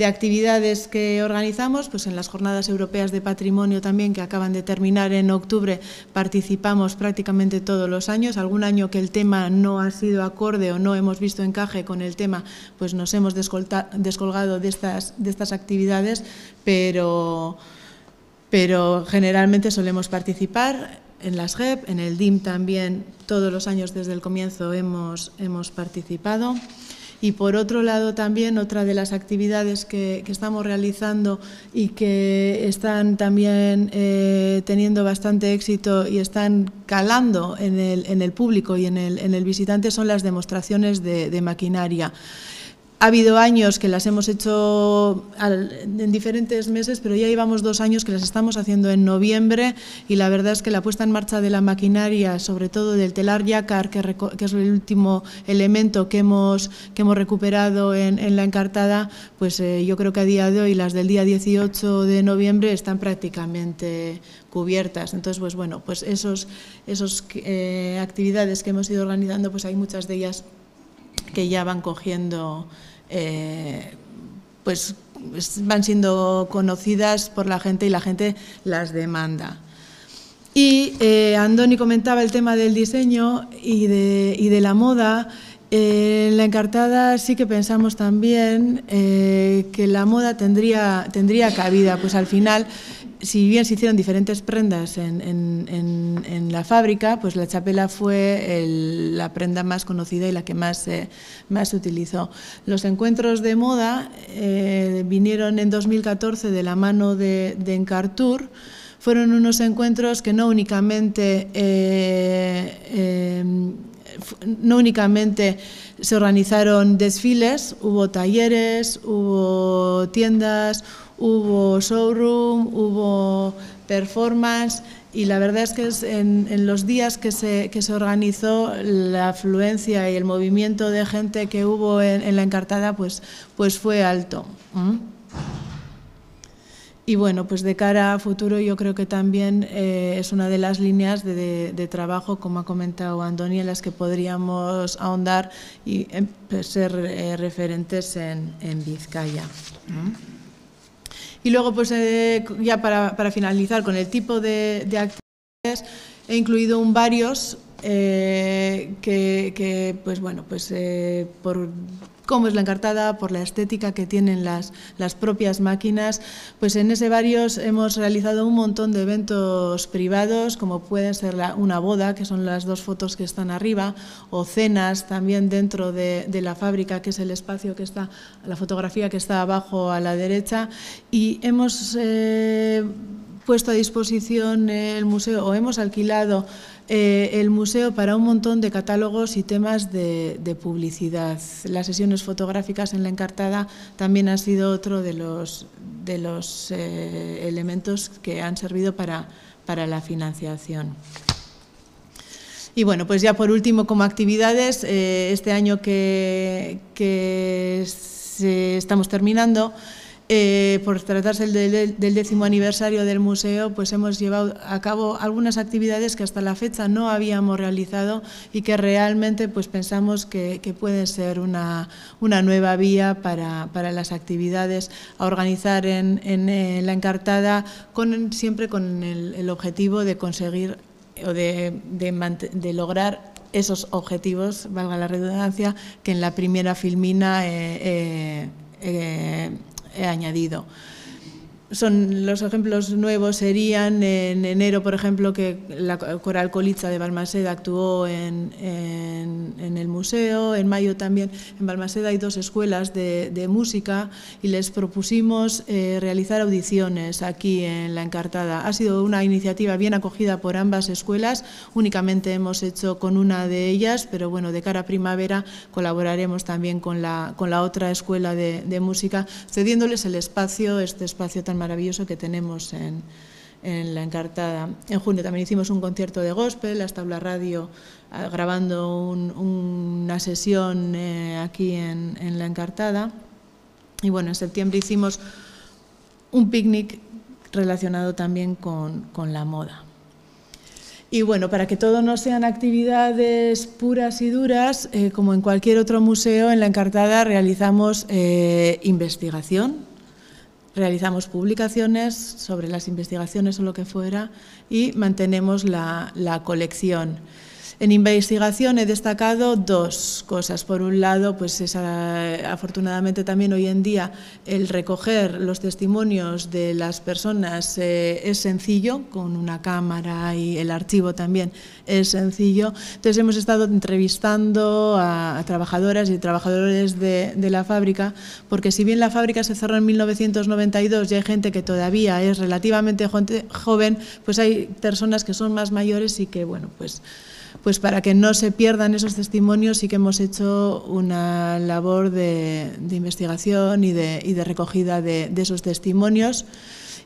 actividades que organizamos, pues en las Jornadas Europeas de Patrimonio también, que acaban de terminar en octubre, participamos prácticamente todos los años. Algún año que el tema no ha sido acorde o no hemos visto encaje con el tema, pues nos hemos descolgado de estas, de estas actividades, pero generalmente solemos participar en las GEP, en el DIM también todos los años desde el comienzo hemos, hemos participado. Y por otro lado también otra de las actividades que, estamos realizando y que están también eh, teniendo bastante éxito y están calando en el, público y en el, visitante son las demostraciones de maquinaria. Ha habido años que las hemos hecho en diferentes meses, pero ya llevamos dos años que las estamos haciendo en noviembre y la verdad es que la puesta en marcha de la maquinaria, sobre todo del telar yacar, que, es el último elemento que hemos, que hemos recuperado en, la encartada, pues eh, yo creo que a día de hoy las del día 18 de noviembre están prácticamente cubiertas. Entonces, pues bueno, pues esos, esos eh, actividades que hemos ido organizando, pues hay muchas de ellas que ya van cogiendo eh, pues, pues van siendo conocidas por la gente y la gente las demanda. Y eh, Andoni comentaba el tema del diseño y de, de la moda. Eh, en la encartada sí que pensamos también que la moda tendría, tendría cabida, pues al final si bien se hicieron diferentes prendas en, la fábrica, pues la chapela fue la prenda más conocida y la que más, más utilizó. Los encuentros de moda eh, vinieron en 2014 de la mano de, de Encartur. Fueron unos encuentros que no únicamente... Eh, eh, no únicamente se organizaron desfiles, hubo talleres, hubo tiendas, hubo showroom, hubo performance y la verdad es que en, los días que se, organizó la afluencia y el movimiento de gente que hubo en, la encartada pues, pues fue alto. Y bueno, pues de cara a futuro yo creo que también eh, es una de las líneas de, trabajo, como ha comentado Andoni, en las que podríamos ahondar y em, ser eh, referentes en, Vizcaya. Y luego, pues eh, ya para, finalizar con el tipo de, de actividades, he incluido un varios eh, que, pues bueno, pues eh, por ...como es la encartada, por la estética que tienen las, las propias máquinas. Pues en ese varios hemos realizado un montón de eventos privados, como pueden ser una boda, que son las dos fotos que están arriba, o cenas también dentro de, la fábrica, que es el espacio que está, la fotografía que está abajo a la derecha. Y hemos eh, puesto a disposición el museo o hemos alquilado eh, el museo para un montón de catálogos y temas de, publicidad. Las sesiones fotográficas en la encartada también han sido otro de los, de los eh, elementos que han servido para, la financiación. Y bueno, pues ya por último, como actividades, eh, este año que, estamos terminando, eh, por tratarse del, décimo aniversario del museo, pues hemos llevado a cabo algunas actividades que hasta la fecha no habíamos realizado y que realmente pues pensamos que, pueden ser una, nueva vía para, las actividades a organizar en, eh, la encartada, con, siempre con el, objetivo de conseguir o de, lograr esos objetivos, valga la redundancia, que en la primera filmina eh, he añadido son los ejemplos nuevos serían en enero, por ejemplo, que la coral Colitza de Balmaseda actuó en, en, el museo, en mayo también en Balmaseda hay dos escuelas de, de música y les propusimos eh, realizar audiciones aquí en La Encartada. Ha sido una iniciativa bien acogida por ambas escuelas, únicamente hemos hecho con una de ellas, pero bueno, de cara a primavera colaboraremos también con la, con la otra escuela de, de música, cediéndoles el espacio, este espacio también maravilloso que tenemos en, la encartada. En junio también hicimos un concierto de gospel, las tablas radio, ah, grabando una sesión eh, aquí en, la encartada. Y bueno, en septiembre hicimos un picnic relacionado también con, la moda. Y bueno, para que todo no sean actividades puras y duras, eh, como en cualquier otro museo, en la Encartada realizamos eh, investigación, realizamos publicaciones sobre las investigaciones o lo que fuera y mantenemos la, colección. En investigación he destacado dos cosas. Por un lado, pues ah, afortunadamente también hoy en día el recoger los testimonios de las personas eh, es sencillo, con una cámara y el archivo también es sencillo. Entonces hemos estado entrevistando a, trabajadoras y trabajadores de, de la fábrica, porque si bien la fábrica se cerró en 1992 y hay gente que todavía es relativamente joven, pues hay personas que son más mayores y que, bueno, pues pues para que no se pierdan esos testimonios sí que hemos hecho una labor de, investigación y de, y de recogida de, esos testimonios.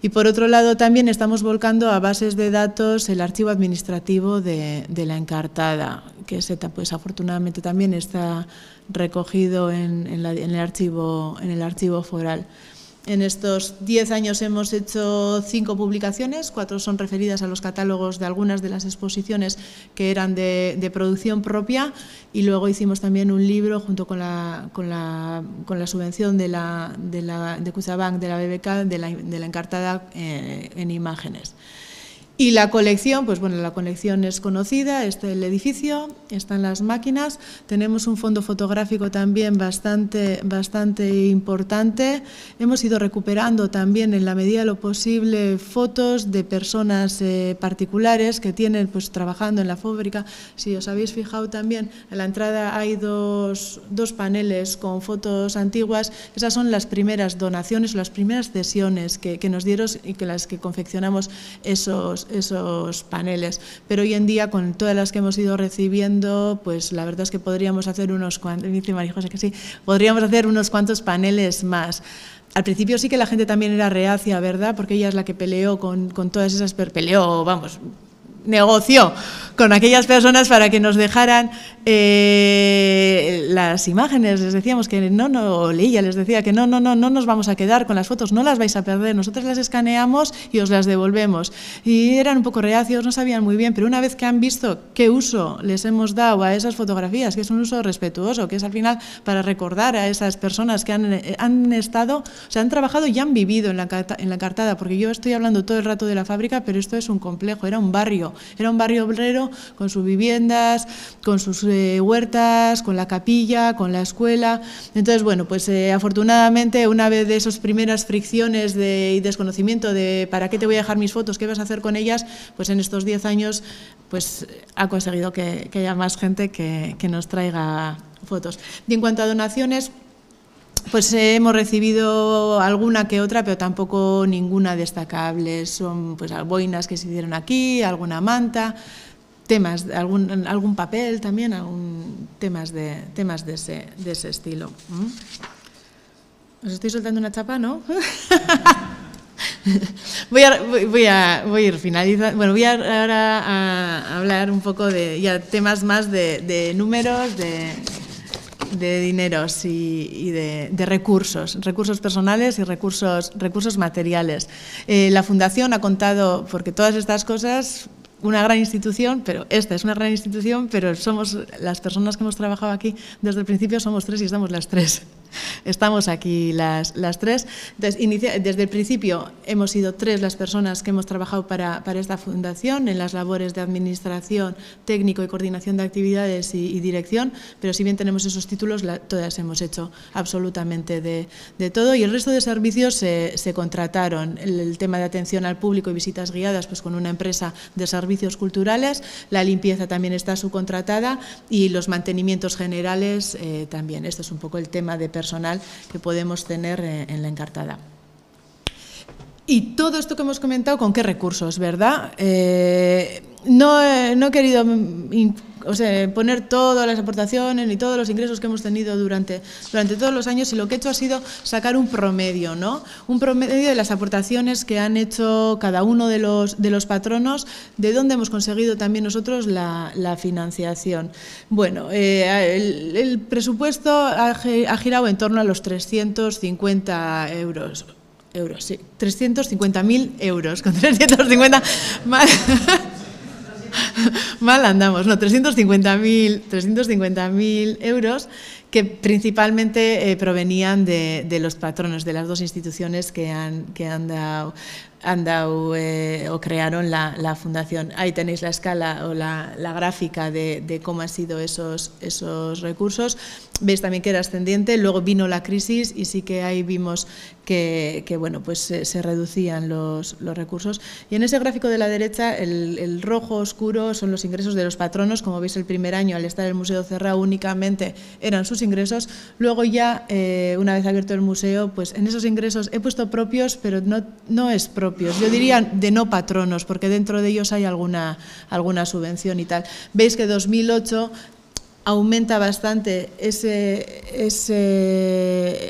Y por otro lado también estamos volcando a bases de datos el archivo administrativo de, la encartada, que se, pues afortunadamente también está recogido en, el, archivo, en el archivo foral. En estos 10 años hemos hecho cinco publicaciones, cuatro son referidas a los catálogos de algunas de las exposiciones que eran de, producción propia y luego hicimos también un libro junto con la, con la, con la subvención de la de, la, de Cusabank, de la BBK, de la, de encartada eh, en imágenes. Y la colección, pues bueno, la colección es conocida, está el edificio, están las máquinas, tenemos un fondo fotográfico también bastante, bastante importante. Hemos ido recuperando también en la medida de lo posible fotos de personas eh, particulares que tienen pues trabajando en la fábrica. Si os habéis fijado también, en la entrada hay dos, dos paneles con fotos antiguas. Esas son las primeras donaciones, las primeras cesiones que, que nos dieron y que las que confeccionamos esos esos, paneles. Pero hoy en día, con todas las que hemos ido recibiendo, pues la verdad es que podríamos hacer unos cuantos, dice María que sí, podríamos hacer unos cuantos paneles más. Al principio sí que la gente también era reacia, ¿verdad? Porque ella es la que peleó con, con todas esas... Peleó, vamos, negocio con aquellas personas para que nos dejaran eh, las imágenes. Les decíamos que no, no, Leía les decía que no, no, no, no nos vamos a quedar con las fotos, no las vais a perder, nosotros las escaneamos y os las devolvemos. Y eran un poco reacios, no sabían muy bien, pero una vez que han visto qué uso les hemos dado a esas fotografías, que es un uso respetuoso, que es al final para recordar a esas personas que han, eh, han estado, sea han trabajado y han vivido en la, en la cartada, porque yo estoy hablando todo el rato de la fábrica, pero esto es un complejo, era un barrio, era un barrio obrero con sus viviendas, con sus eh, huertas, con la capilla, con la escuela. Entonces, bueno, pues eh, afortunadamente una vez de esas primeras fricciones de, y desconocimiento de para qué te voy a dejar mis fotos, qué vas a hacer con ellas, pues en estos 10 años pues ha conseguido que, haya más gente que, que nos traiga fotos. Y en cuanto a donaciones, pues eh, hemos recibido alguna que otra, pero tampoco ninguna destacable. Son pues boinas que se hicieron aquí, alguna manta, temas, algún, algún papel también, algún, temas, de, temas de, ese, de ese estilo. ¿Mm? Os estoy soltando una chapa, ¿no? [laughs] voy, a, voy, a, voy a ir finalizando. Bueno, voy ahora a hablar un poco de ya, temas más de números, de de dineros y, de, recursos, recursos personales y recursos, recursos materiales. Eh, la Fundación ha contado, porque todas estas cosas una gran institución, pero esta es una gran institución, pero somos las personas que hemos trabajado aquí desde el principio, somos tres y estamos las tres. Estamos aquí las, las tres. desde el principio hemos sido tres las personas que hemos trabajado para, para, esta fundación en las labores de administración, técnico y coordinación de actividades y, dirección, pero si bien tenemos esos títulos, todas hemos hecho absolutamente de, de, todo y el resto de servicios se, se contrataron. El, tema de atención al público y visitas guiadas pues con una empresa de servicios culturales, la limpieza también está subcontratada y los mantenimientos generales eh, también. Esto es un poco el tema de que podemos tener eh, en la encartada. Y todo esto que hemos comentado, ¿con qué recursos, verdad? Eh, no he querido mm, o sea, poner todas las aportaciones y todos los ingresos que hemos tenido durante, durante todos los años y lo que he hecho ha sido sacar un promedio, ¿no? Un promedio de las aportaciones que han hecho cada uno de los, de los patronos, de dónde hemos conseguido también nosotros la, financiación. Bueno, eh, el, presupuesto ha, girado en torno a los 350 euros euros, sí. 350.000 euros, con 350 [laughs] más, [laughs] mal andamos, no, 350.000 euros que principalmente eh, provenían de, de, los patronos de las dos instituciones que han, que han dado, han dado eh, o crearon la, la, fundación. Ahí tenéis la escala o la, la gráfica de, de, cómo han sido esos, esos recursos. Veis también que era ascendiente, luego vino la crisis y sí que ahí vimos que, que bueno, pues se, reducían los, los, recursos. Y en ese gráfico de la derecha, el, rojo oscuro son los ingresos de los patronos. Como veis, el primer año, al estar el museo cerrado, únicamente eran sus ingresos. Luego ya, eh, una vez abierto el museo, pues en esos ingresos he puesto propios, pero no, no es propios. Yo diría de no patronos, porque dentro de ellos hay alguna, alguna subvención y tal. Veis que 2008 aumenta bastante ese,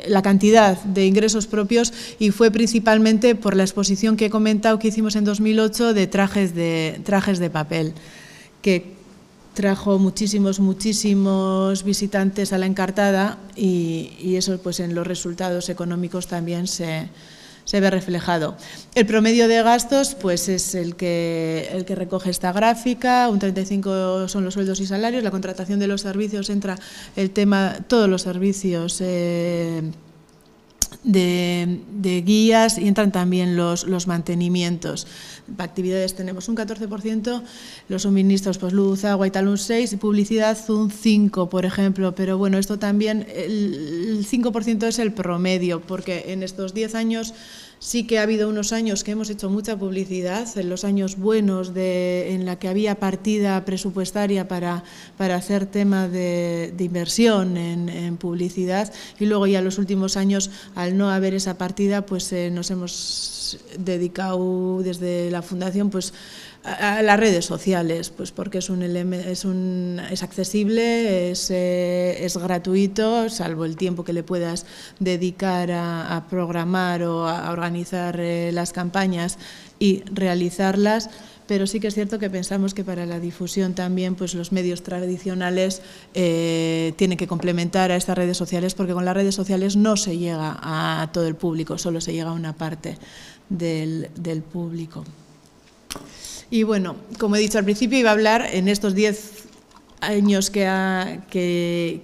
la cantidad de ingresos propios y fue principalmente por la exposición que he comentado que hicimos en 2008 de trajes de, trajes de papel, que trajo muchísimos, muchísimos visitantes a la encartada y, eso pues en los resultados económicos también se, ve reflejado. El promedio de gastos pues es el que, el que recoge esta gráfica, un 35 son los sueldos y salarios, la contratación de los servicios entra el tema, todos los servicios eh, de, guías y entran también los, los mantenimientos. actividades tenemos un 14%, los suministros, pues luz, agua y tal, un 6%, y publicidad un 5%, por ejemplo. Pero bueno, esto también, el, el 5% es el promedio, porque en estos 10 años Sí que ha habido unos años que hemos hecho mucha publicidad, en los años buenos de, en la que había partida presupuestaria para, para hacer tema de, inversión en, publicidad y luego ya los últimos años, al no haber esa partida, pues eh, nos hemos dedicado desde la Fundación pues a, las redes sociales, pues porque es un es, accesible, eh, es, gratuito, salvo el tiempo que le puedas dedicar a, programar o a organizar eh, las campañas y realizarlas pero sí que es cierto que pensamos que para la difusión también pues los medios tradicionales eh, tienen que complementar a estas redes sociales porque con las redes sociales no se llega a todo el público, solo se llega a una parte del, del público. Y bueno, como he dicho al principio, iba a hablar en estos 10 años que ha, que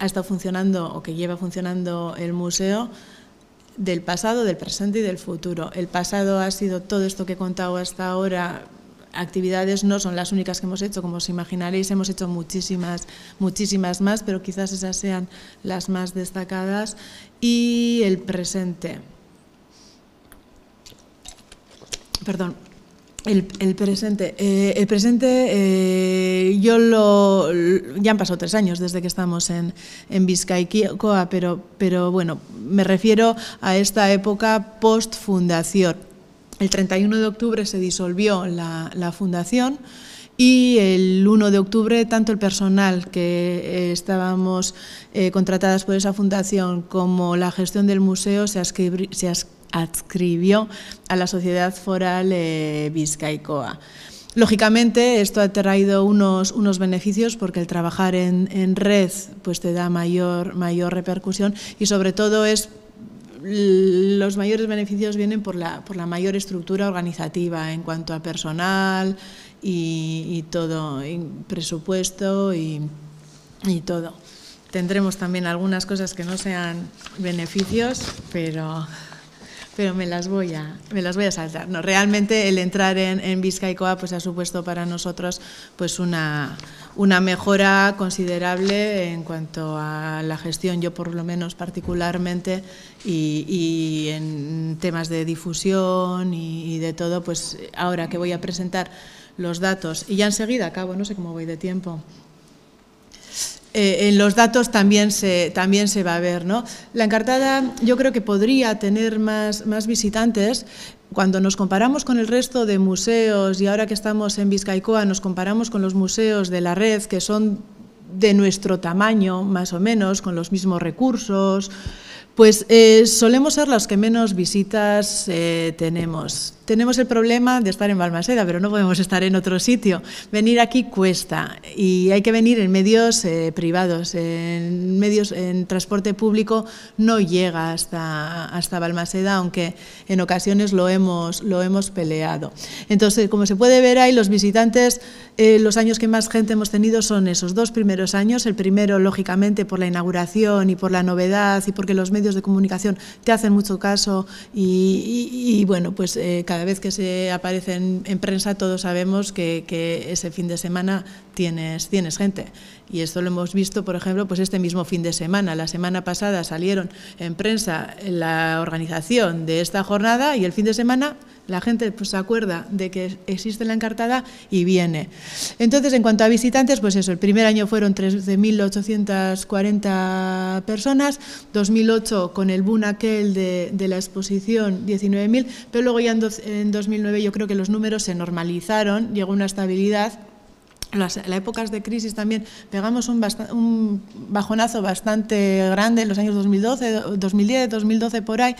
ha estado funcionando o que lleva funcionando el museo del pasado, del presente y del futuro. El pasado ha sido todo esto que he contado hasta ahora. Actividades no son las únicas que hemos hecho, como os imaginaréis, hemos hecho muchísimas, muchísimas más, pero quizás esas sean las más destacadas. Y el presente. Perdón, el, presente. Eh, el presente, eh, yo lo, Ya han pasado tres años desde que estamos en, en Vizcaicoa, pero, pero bueno, me refiero a esta época post-fundación. El 31 de octubre se disolvió la, fundación. Y el 1 de octubre, tanto el personal que eh, estábamos eh, contratadas por esa fundación como la gestión del museo se, ascribieron. se, adscribió a la Sociedad Foral eh, Vizcaicoa. Lógicamente, esto ha traído unos, unos beneficios porque el trabajar en, red pues te da mayor, mayor repercusión y sobre todo es los mayores beneficios vienen por la, por la mayor estructura organizativa en cuanto a personal y, todo, presupuesto y, y todo. Tendremos también algunas cosas que no sean beneficios, pero pero me las voy a, me las voy a saltar. No, realmente el entrar en, en Vizcaicoa pues ha supuesto para nosotros pues una, mejora considerable en cuanto a la gestión, yo por lo menos particularmente, y, en temas de difusión y, y de todo, pues ahora que voy a presentar los datos, y ya enseguida acabo, no sé cómo voy de tiempo. Eh, en los datos también se, también se va a ver. ¿no? La encartada yo creo que podría tener más, visitantes. Cuando nos comparamos con el resto de museos, y ahora que estamos en Vizcaicoa, nos comparamos con los museos de la red, que son de nuestro tamaño, más o menos, con los mismos recursos, pues eh, solemos ser los que menos visitas eh, tenemos tenemos el problema de estar en Balmaseda, pero no podemos estar en otro sitio. Venir aquí cuesta y hay que venir en medios eh, privados, en medios en transporte público no llega hasta hasta Balmaseda, aunque en ocasiones lo hemos lo hemos peleado. Entonces, como se puede ver ahí, los visitantes eh, los años que más gente hemos tenido son esos dos primeros años. El primero, lógicamente, por la inauguración y por la novedad y porque los medios de comunicación te hacen mucho caso y, bueno, pues eh, cada vez que se aparece en, prensa todos sabemos que, ese fin de semana tienes, tienes gente. Y esto lo hemos visto, por ejemplo, pues este mismo fin de semana. La semana pasada salieron en prensa la organización de esta jornada y el fin de semana la gente pues, se acuerda de que existe la encartada y viene. Entonces, en cuanto a visitantes, pues eso, el primer año fueron 13.840 personas, 2008 con el boom aquel de, la exposición 19.000, pero luego ya en, en 2009 yo creo que los números se normalizaron, llegó una estabilidad las, las, épocas de crisis también pegamos un, bajonazo bastante grande en los años 2012, 2010, 2012 por ahí.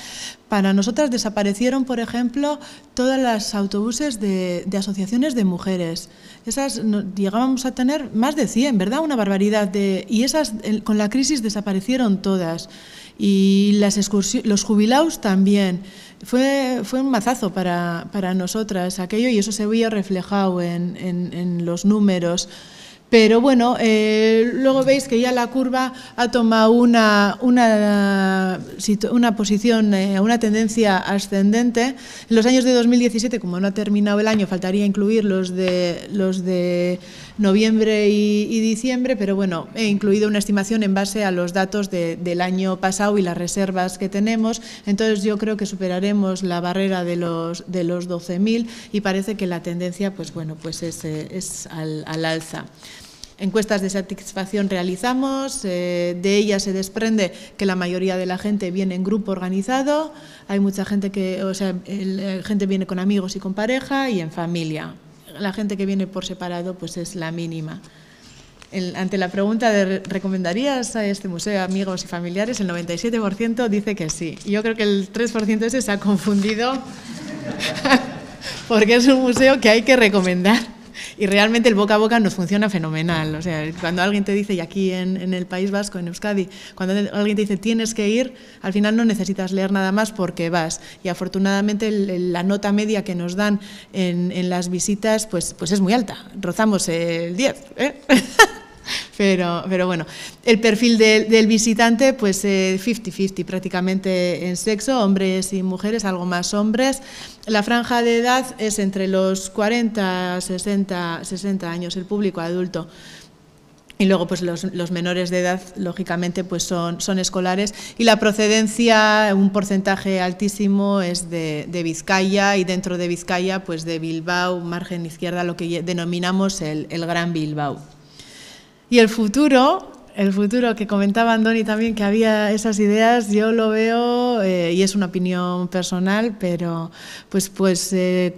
Para nosotras desaparecieron, por ejemplo, todas las autobuses de, asociaciones de mujeres. Esas llegábamos a tener más de 100, ¿verdad? Una barbaridad de y esas con la crisis desaparecieron todas y las los jubilados también fue, fue un mazazo para, nosotras aquello y eso se veía reflejado en, los números. Pero bueno, eh, luego veis que ya la curva ha tomado una, una, una posición, eh, una tendencia ascendente. En los años de 2017, como no ha terminado el año, faltaría incluir los de, los de noviembre y, diciembre, pero bueno, he incluido una estimación en base a los datos del año pasado y las reservas que tenemos, entonces yo creo que superaremos la barrera de los, de los 12.000 y parece que la tendencia pues bueno, pues es, eh, al, alza. Encuestas de satisfacción realizamos, eh, de ellas se desprende que la mayoría de la gente viene en grupo organizado, hay mucha gente que, o sea, eh, gente viene con amigos y con pareja y en familia la gente que viene por separado pues es la mínima. ante la pregunta de ¿recomendarías a este museo amigos y familiares? El 97% dice que sí. Yo creo que el 3% se ha confundido [laughs] porque es un museo que hay que recomendar y realmente el boca a boca nos funciona fenomenal. O sea, cuando alguien te dice, y aquí en, el País Vasco, en Euskadi, cuando alguien te dice tienes que ir, al final no necesitas leer nada más porque vas. Y afortunadamente la nota media que nos dan en, las visitas pues, pues es muy alta. Rozamos el 10. [laughs] pero, pero bueno, el perfil del visitante, pues 50-50 eh, prácticamente en sexo, hombres y mujeres, algo más hombres. La franja de edad es entre los 40, 60, 60 años, el público adulto. Y luego, pues los, menores de edad, lógicamente, pues son, son escolares. Y la procedencia, un porcentaje altísimo, es de, Vizcaya y dentro de Vizcaya, pues de Bilbao, margen izquierda, lo que denominamos el, el Gran Bilbao. Y el futuro el futuro que comentaba Andoni también, que había esas ideas, yo lo veo eh, y es una opinión personal, pero pues, pues eh,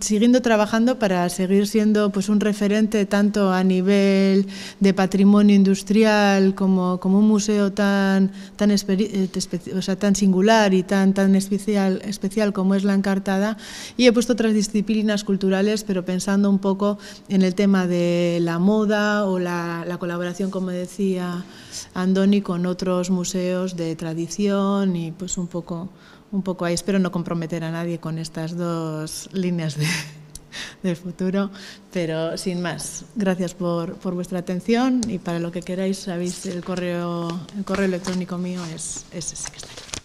siguiendo trabajando para seguir siendo pues un referente tanto a nivel de patrimonio industrial como, como un museo tan, tan, eh, o sea, tan singular y tan, tan especial, especial como es la encartada. Y he puesto otras disciplinas culturales, pero pensando un poco en el tema de la moda o la, la colaboración con decía Andoni, con otros museos de tradición y pues un poco, un poco ahí. Espero no comprometer a nadie con estas dos líneas de, [laughs] del futuro, pero sin más. Gracias por, por, vuestra atención y para lo que queráis, sabéis, el correo, el correo electrónico mío es, es ese que está